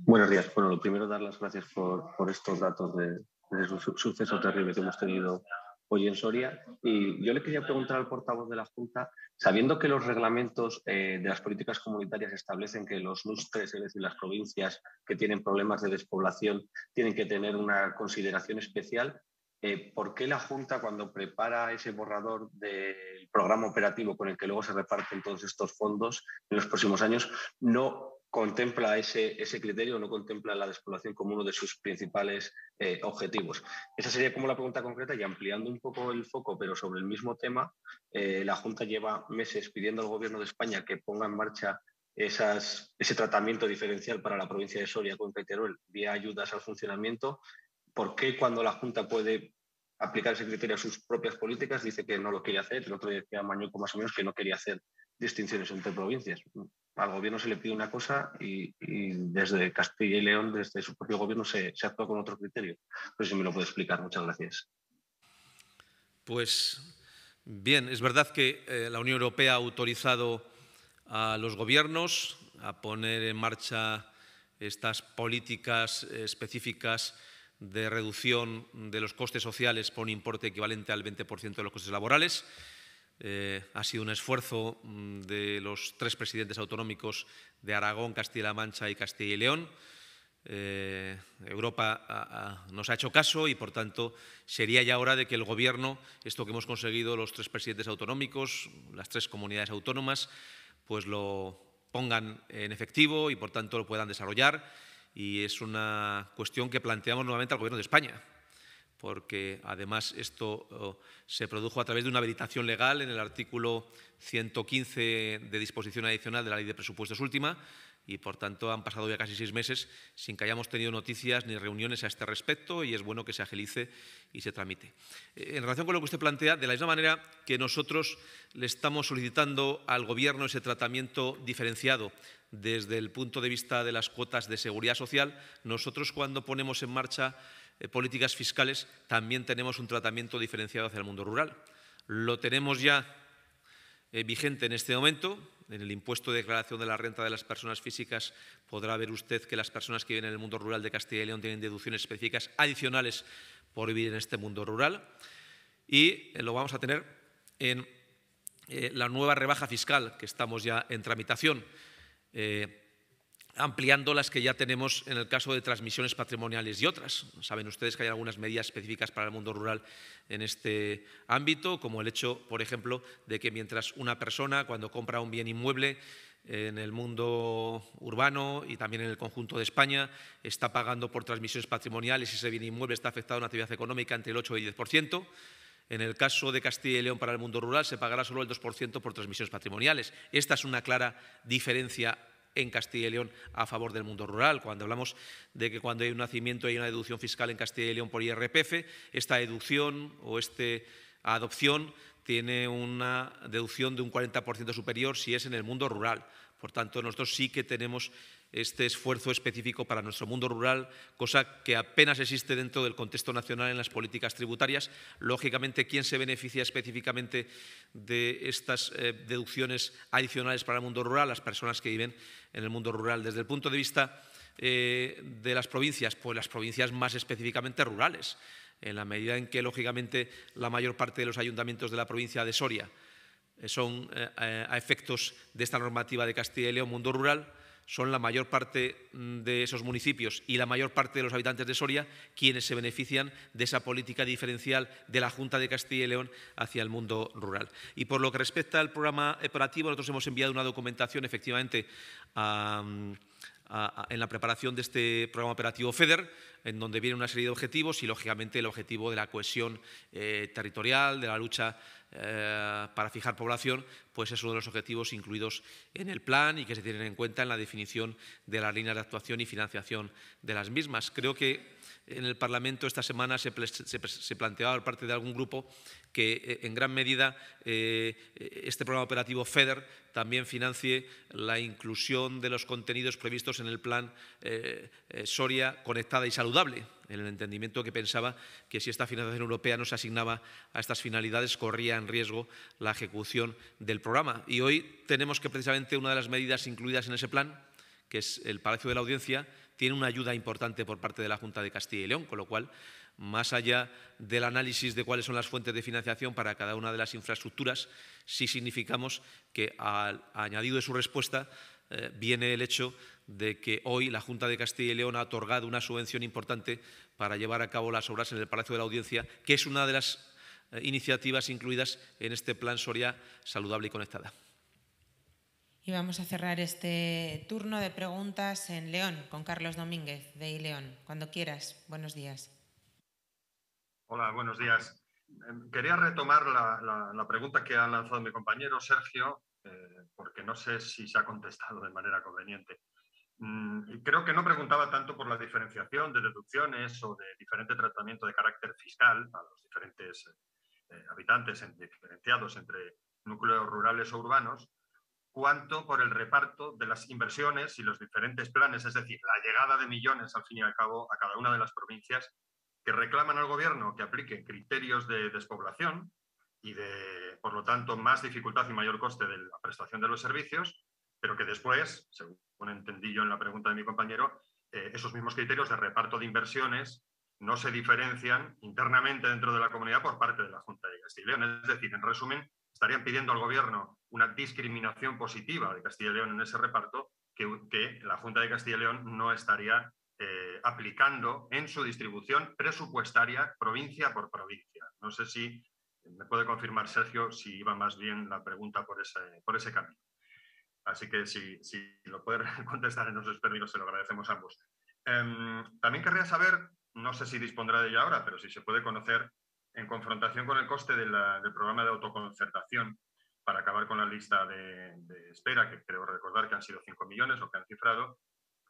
Speaker 3: Buenos días. Bueno, lo primero, dar las gracias por, estos datos de, su suceso terrible que hemos tenido hoy en Soria. Y yo le quería preguntar al portavoz de la Junta, sabiendo que los reglamentos eh, de las políticas comunitarias establecen que los lustres, es decir, las provincias que tienen problemas de despoblación, tienen que tener una consideración especial, eh, ¿por qué la Junta cuando prepara ese borrador del programa operativo con el que luego se reparten todos estos fondos en los próximos años no contempla ese, ese criterio, no contempla la despoblación como uno de sus principales eh, objetivos. Esa sería como la pregunta concreta y ampliando un poco el foco, pero sobre el mismo tema, eh, la Junta lleva meses pidiendo al Gobierno de España que ponga en marcha ese tratamiento diferencial para la provincia de Soria, con y vía ayudas al funcionamiento. ¿Por qué cuando la Junta puede aplicar ese criterio a sus propias políticas dice que no lo quiere hacer? El otro día decía Mañuco más o menos que no quería hacer distinciones entre provincias al gobierno se le pide una cosa y, desde Castilla y León, desde su propio gobierno, se, actúa con otro criterio. No sé si me lo puede explicar. Muchas gracias.
Speaker 1: Pues bien, es verdad que eh, la Unión Europea ha autorizado a los gobiernos a poner en marcha estas políticas específicas de reducción de los costes sociales por un importe equivalente al 20% de los costes laborales. Eh, ha sido un esfuerzo mm, de los tres presidentes autonómicos de Aragón, Castilla-La Mancha y Castilla y León. Eh, Europa nos ha hecho caso y, por tanto, sería ya hora de que el Gobierno, esto que hemos conseguido los tres presidentes autonómicos, las tres comunidades autónomas, pues lo pongan en efectivo y, por tanto, lo puedan desarrollar. Y es una cuestión que planteamos nuevamente al Gobierno de España porque además esto oh, se produjo a través de una habilitación legal en el artículo 115 de disposición adicional de la Ley de Presupuestos Última y, por tanto, han pasado ya casi seis meses sin que hayamos tenido noticias ni reuniones a este respecto y es bueno que se agilice y se tramite. Eh, en relación con lo que usted plantea, de la misma manera que nosotros le estamos solicitando al Gobierno ese tratamiento diferenciado desde el punto de vista de las cuotas de seguridad social, nosotros cuando ponemos en marcha eh, políticas fiscales, también tenemos un tratamiento diferenciado hacia el mundo rural. Lo tenemos ya eh, vigente en este momento. En el impuesto de declaración de la renta de las personas físicas podrá ver usted que las personas que viven en el mundo rural de Castilla y León tienen deducciones específicas adicionales por vivir en este mundo rural. Y eh, lo vamos a tener en la nueva rebaja fiscal que estamos ya en tramitación ampliando las que ya tenemos en el caso de transmisiones patrimoniales y otras. Saben ustedes que hay algunas medidas específicas para el mundo rural en este ámbito, como el hecho, por ejemplo, de que mientras una persona cuando compra un bien inmueble en el mundo urbano y también en el conjunto de España, está pagando por transmisiones patrimoniales y ese bien inmueble está afectado a una actividad económica entre el 8 y el 10%. En el caso de Castilla y León para el mundo rural se pagará solo el 2% por transmisiones patrimoniales. Esta es una clara diferencia en Castilla y León a favor del mundo rural. Cuando hablamos de que cuando hay un nacimiento hay una deducción fiscal en Castilla y León por IRPF, esta deducción o esta adopción tiene una deducción de un 40% superior si es en el mundo rural. Por tanto, nosotros sí que tenemos este esfuerzo específico para nuestro mundo rural, cosa que apenas existe dentro del contexto nacional en las políticas tributarias. Lógicamente, ¿quién se beneficia específicamente de estas eh, deducciones adicionales para el mundo rural? Las personas que viven en el mundo rural. Desde el punto de vista eh, de las provincias, pues las provincias más específicamente rurales, en la medida en que, lógicamente, la mayor parte de los ayuntamientos de la provincia de Soria eh, son a efectos de esta normativa de Castilla y León, mundo rural, son la mayor parte mm, de esos municipios y la mayor parte de los habitantes de Soria quienes se benefician de esa política diferencial de la Junta de Castilla y León hacia el mundo rural. Y por lo que respecta al programa operativo, nosotros hemos enviado una documentación efectivamente en la preparación de este programa operativo FEDER, en donde viene una serie de objetivos y, lógicamente, el objetivo de la cohesión eh, territorial, de la lucha eh, para fijar población, pues es uno de los objetivos incluidos en el plan y que se tienen en cuenta en la definición de las líneas de actuación y financiación de las mismas. Creo que en el Parlamento esta semana se, planteaba por parte de algún grupo que eh, en gran medida eh, este programa operativo FEDER también financie la inclusión de los contenidos previstos en el plan eh, Soria conectada y saludable, en el entendimiento que pensaba que si esta financiación europea no se asignaba a estas finalidades corría en riesgo la ejecución del programa. Y hoy tenemos que precisamente una de las medidas incluidas en ese plan, que es el Palacio de la Audiencia, tiene una ayuda importante por parte de la Junta de Castilla y León, con lo cual, más allá del análisis de cuáles son las fuentes de financiación para cada una de las infraestructuras, sí significamos que, al, añadido de su respuesta, eh, viene el hecho de que hoy la Junta de Castilla y León ha otorgado una subvención importante para llevar a cabo las obras en el Palacio de la Audiencia, que es una de las eh, iniciativas incluidas en este plan Soria Saludable y Conectada.
Speaker 2: Y vamos a cerrar este turno de preguntas en León, con Carlos Domínguez, de I León. Cuando quieras, buenos días.
Speaker 6: Hola, buenos días. Em, quería retomar la, pregunta que ha lanzado mi compañero Sergio, eh, porque no sé si se ha contestado de manera conveniente. Mm, creo que no preguntaba tanto por la diferenciación de deducciones o de diferente tratamiento de carácter fiscal a los diferentes eh, habitantes diferenciados entre núcleos rurales o urbanos, cuanto por el reparto de las inversiones y los diferentes planes, es decir, la llegada de millones al fin y al cabo a cada una de las provincias que reclaman al gobierno que aplique criterios de despoblación y de, por lo tanto, más dificultad y mayor coste de la prestación de los servicios, pero que después, según entendí yo en la pregunta de mi compañero, eh, esos mismos criterios de reparto de inversiones no se diferencian internamente dentro de la comunidad por parte de la Junta de y León, Es decir, en resumen, estarían pidiendo al gobierno una discriminación positiva de Castilla y León en ese reparto que, la Junta de Castilla y León no estaría eh, aplicando en su distribución presupuestaria provincia por provincia. No sé si me puede confirmar Sergio si iba más bien la pregunta por ese, por ese camino. Así que si, lo puede *laughs* contestar en esos términos, se lo agradecemos a ambos. Em, también querría saber, no sé si dispondrá de ella ahora, pero si se puede conocer en confrontación con el coste del programa de autoconcertación para acabar con la lista de, espera, que creo recordar que han sido 5 millones lo que han cifrado,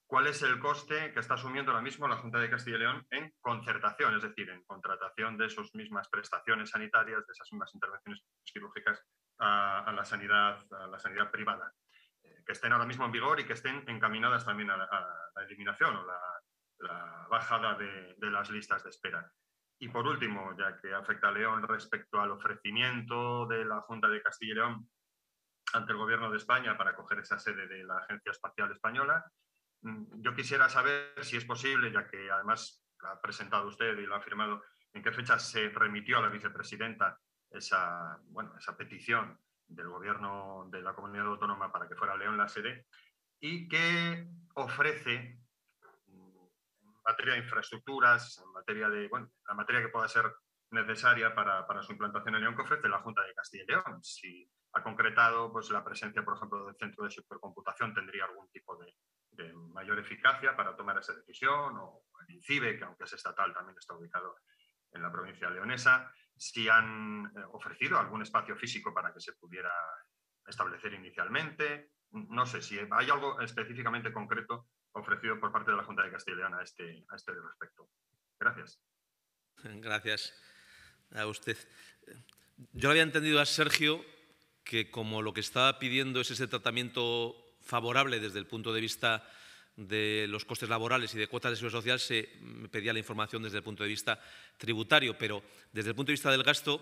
Speaker 6: ¿cuál es el coste que está asumiendo ahora mismo la Junta de Castilla y León en concertación, es decir, en contratación de esas mismas prestaciones sanitarias, de esas mismas intervenciones quirúrgicas a, la, sanidad, a la sanidad privada? Eh, que estén ahora mismo en vigor y que estén encaminadas también a, la eliminación o la, bajada de, las listas de espera. Y por último, ya que afecta a León respecto al ofrecimiento de la Junta de Castilla y León ante el Gobierno de España para coger esa sede de la Agencia Espacial Española, mm, yo quisiera saber si es posible, ya que además ha presentado usted y lo ha firmado, en qué fecha se remitió a la vicepresidenta esa, esa petición del Gobierno de la Comunidad Autónoma para que fuera León la sede y qué ofrece materia de infraestructuras, en materia de, bueno, la materia que pueda ser necesaria para, su implantación en León que ofrece la Junta de Castilla y León. Si ha concretado pues, la presencia, por ejemplo, del centro de supercomputación, tendría algún tipo de, de mayor eficacia para tomar esa decisión, o el INCIBE, que aunque es estatal, también está ubicado en la provincia leonesa, si han eh, ofrecido algún espacio físico para que se pudiera establecer inicialmente. No sé si hay algo específicamente concreto ofrecido por parte de la Junta de Castilla y León a este, a este respecto. Gracias.
Speaker 1: Gracias a usted. Yo había entendido a Sergio que como lo que estaba pidiendo es ese tratamiento favorable desde el punto de vista de los costes laborales y de cuotas de seguridad social, se pedía la información desde el punto de vista tributario, pero desde el punto de vista del gasto,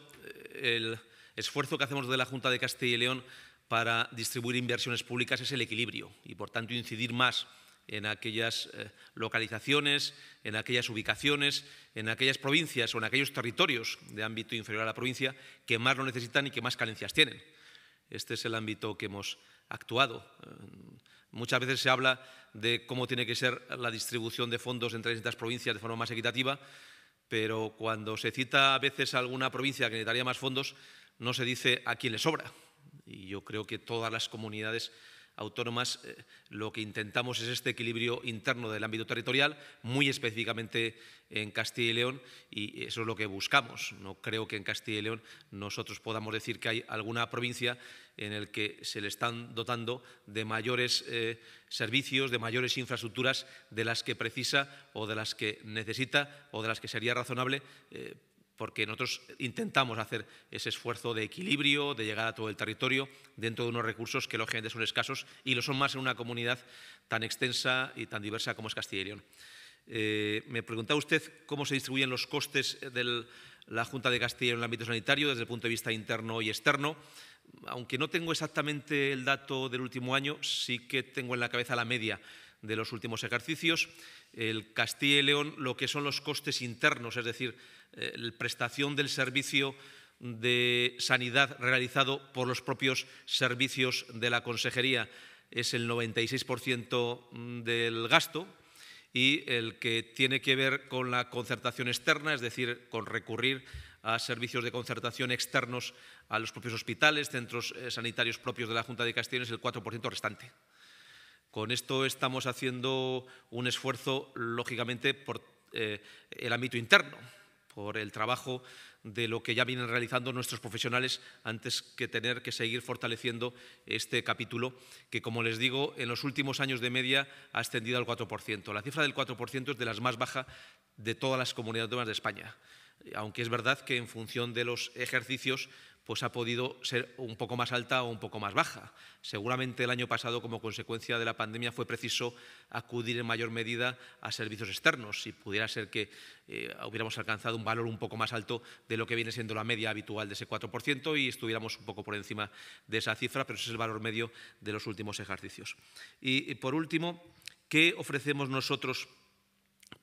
Speaker 1: el esfuerzo que hacemos de la Junta de Castilla y León para distribuir inversiones públicas es el equilibrio y, por tanto, incidir más en aquellas eh, localizaciones, en aquellas ubicaciones, en aquellas provincias o en aquellos territorios de ámbito inferior a la provincia que más lo necesitan y que más carencias tienen. Este es el ámbito que hemos actuado. Eh, muchas veces se habla de cómo tiene que ser la distribución de fondos entre distintas provincias de forma más equitativa, pero cuando se cita a veces alguna provincia que necesitaría más fondos, no se dice a quién le sobra. Y yo creo que todas las comunidades autónomas, eh, lo que intentamos es este equilibrio interno del ámbito territorial, muy específicamente en Castilla y León, y eso es lo que buscamos. No creo que en Castilla y León nosotros podamos decir que hay alguna provincia en la que se le están dotando de mayores eh, servicios, de mayores infraestructuras de las que precisa o de las que necesita o de las que sería razonable eh, porque nosotros intentamos hacer ese esfuerzo de equilibrio, de llegar a todo el territorio, dentro de unos recursos que lógicamente son escasos y lo son más en una comunidad tan extensa y tan diversa como es Castilla y León. Eh, me preguntaba usted cómo se distribuyen los costes de la Junta de Castilla y León en el ámbito sanitario desde el punto de vista interno y externo. Aunque no tengo exactamente el dato del último año, sí que tengo en la cabeza la media de los últimos ejercicios. El Castilla y León, lo que son los costes internos, es decir, eh, la prestación del servicio de sanidad realizado por los propios servicios de la consejería. Es el 96% mm, del gasto y el que tiene que ver con la concertación externa, es decir, con recurrir a servicios de concertación externos a los propios hospitales, centros eh, sanitarios propios de la Junta de Castilla, es el 4% restante. Con esto estamos haciendo un esfuerzo, lógicamente, por eh, el ámbito interno por el trabajo de lo que ya vienen realizando nuestros profesionales antes que tener que seguir fortaleciendo este capítulo, que como les digo, en los últimos años de media ha ascendido al 4%. La cifra del 4% es de las más bajas de todas las comunidades autónomas de España, aunque es verdad que en función de los ejercicios pues ha podido ser un poco más alta o un poco más baja. Seguramente el año pasado, como consecuencia de la pandemia, fue preciso acudir en mayor medida a servicios externos. Si pudiera ser que eh, hubiéramos alcanzado un valor un poco más alto de lo que viene siendo la media habitual de ese 4% y estuviéramos un poco por encima de esa cifra, pero ese es el valor medio de los últimos ejercicios. Y, y por último, ¿qué ofrecemos nosotros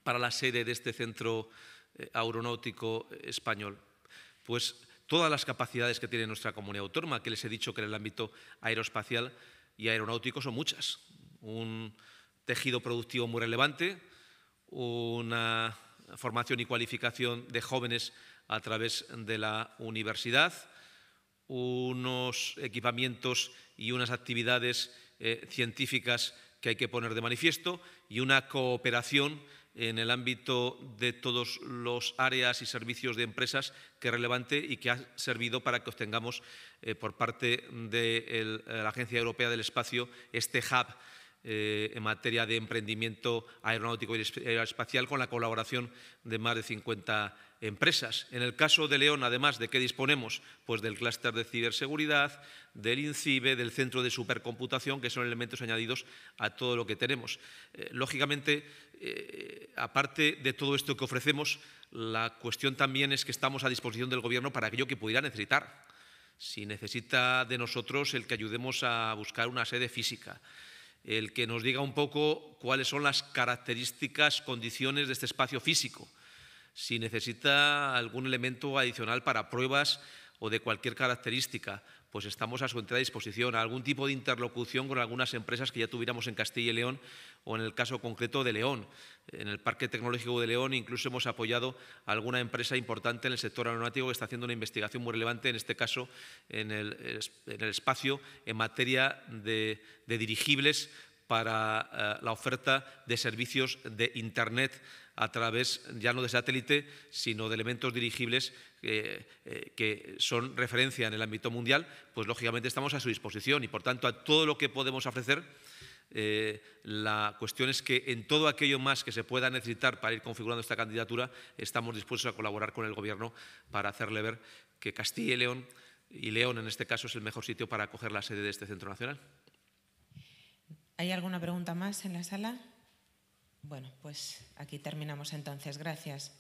Speaker 1: para la sede de este centro eh, aeronáutico español? Pues todas las capacidades que tiene nuestra comunidad autónoma, que les he dicho que en el ámbito aeroespacial y aeronáutico son muchas. Un tejido productivo muy relevante, una formación y cualificación de jóvenes a través de la universidad, unos equipamientos y unas actividades eh, científicas que hay que poner de manifiesto y una cooperación en el ámbito de todos los áreas y servicios de empresas que es relevante y que ha servido para que obtengamos eh, por parte de la Agencia Europea del Espacio este hub eh, en materia de emprendimiento aeronáutico y aeroespacial con la colaboración de más de 50 empresas. En el caso de León, además, ¿de qué disponemos? Pues del clúster de ciberseguridad, del INCIBE, del centro de supercomputación, que son elementos añadidos a todo lo que tenemos. Eh, lógicamente, eh, aparte de todo esto que ofrecemos, la cuestión también es que estamos a disposición del Gobierno para aquello que pudiera necesitar. Si necesita de nosotros el que ayudemos a buscar una sede física, el que nos diga un poco cuáles son las características, condiciones de este espacio físico, si necesita algún elemento adicional para pruebas o de cualquier característica, pues estamos a su entera disposición, a algún tipo de interlocución con algunas empresas que ya tuviéramos en Castilla y León o en el caso concreto de León. En el Parque Tecnológico de León incluso hemos apoyado a alguna empresa importante en el sector aeronáutico que está haciendo una investigación muy relevante, en este caso en el, espacio, en materia de, dirigibles para eh, la oferta de servicios de Internet a través ya no de satélite, sino de elementos dirigibles eh, eh, que son referencia en el ámbito mundial, pues lógicamente estamos a su disposición y por tanto a todo lo que podemos ofrecer. Eh, la cuestión es que en todo aquello más que se pueda necesitar para ir configurando esta candidatura, estamos dispuestos a colaborar con el Gobierno para hacerle ver que Castilla y León, y León en este caso, es el mejor sitio para acoger la sede de este Centro Nacional.
Speaker 2: ¿Hay alguna pregunta más en la sala? Bueno, pues aquí terminamos entonces. Gracias.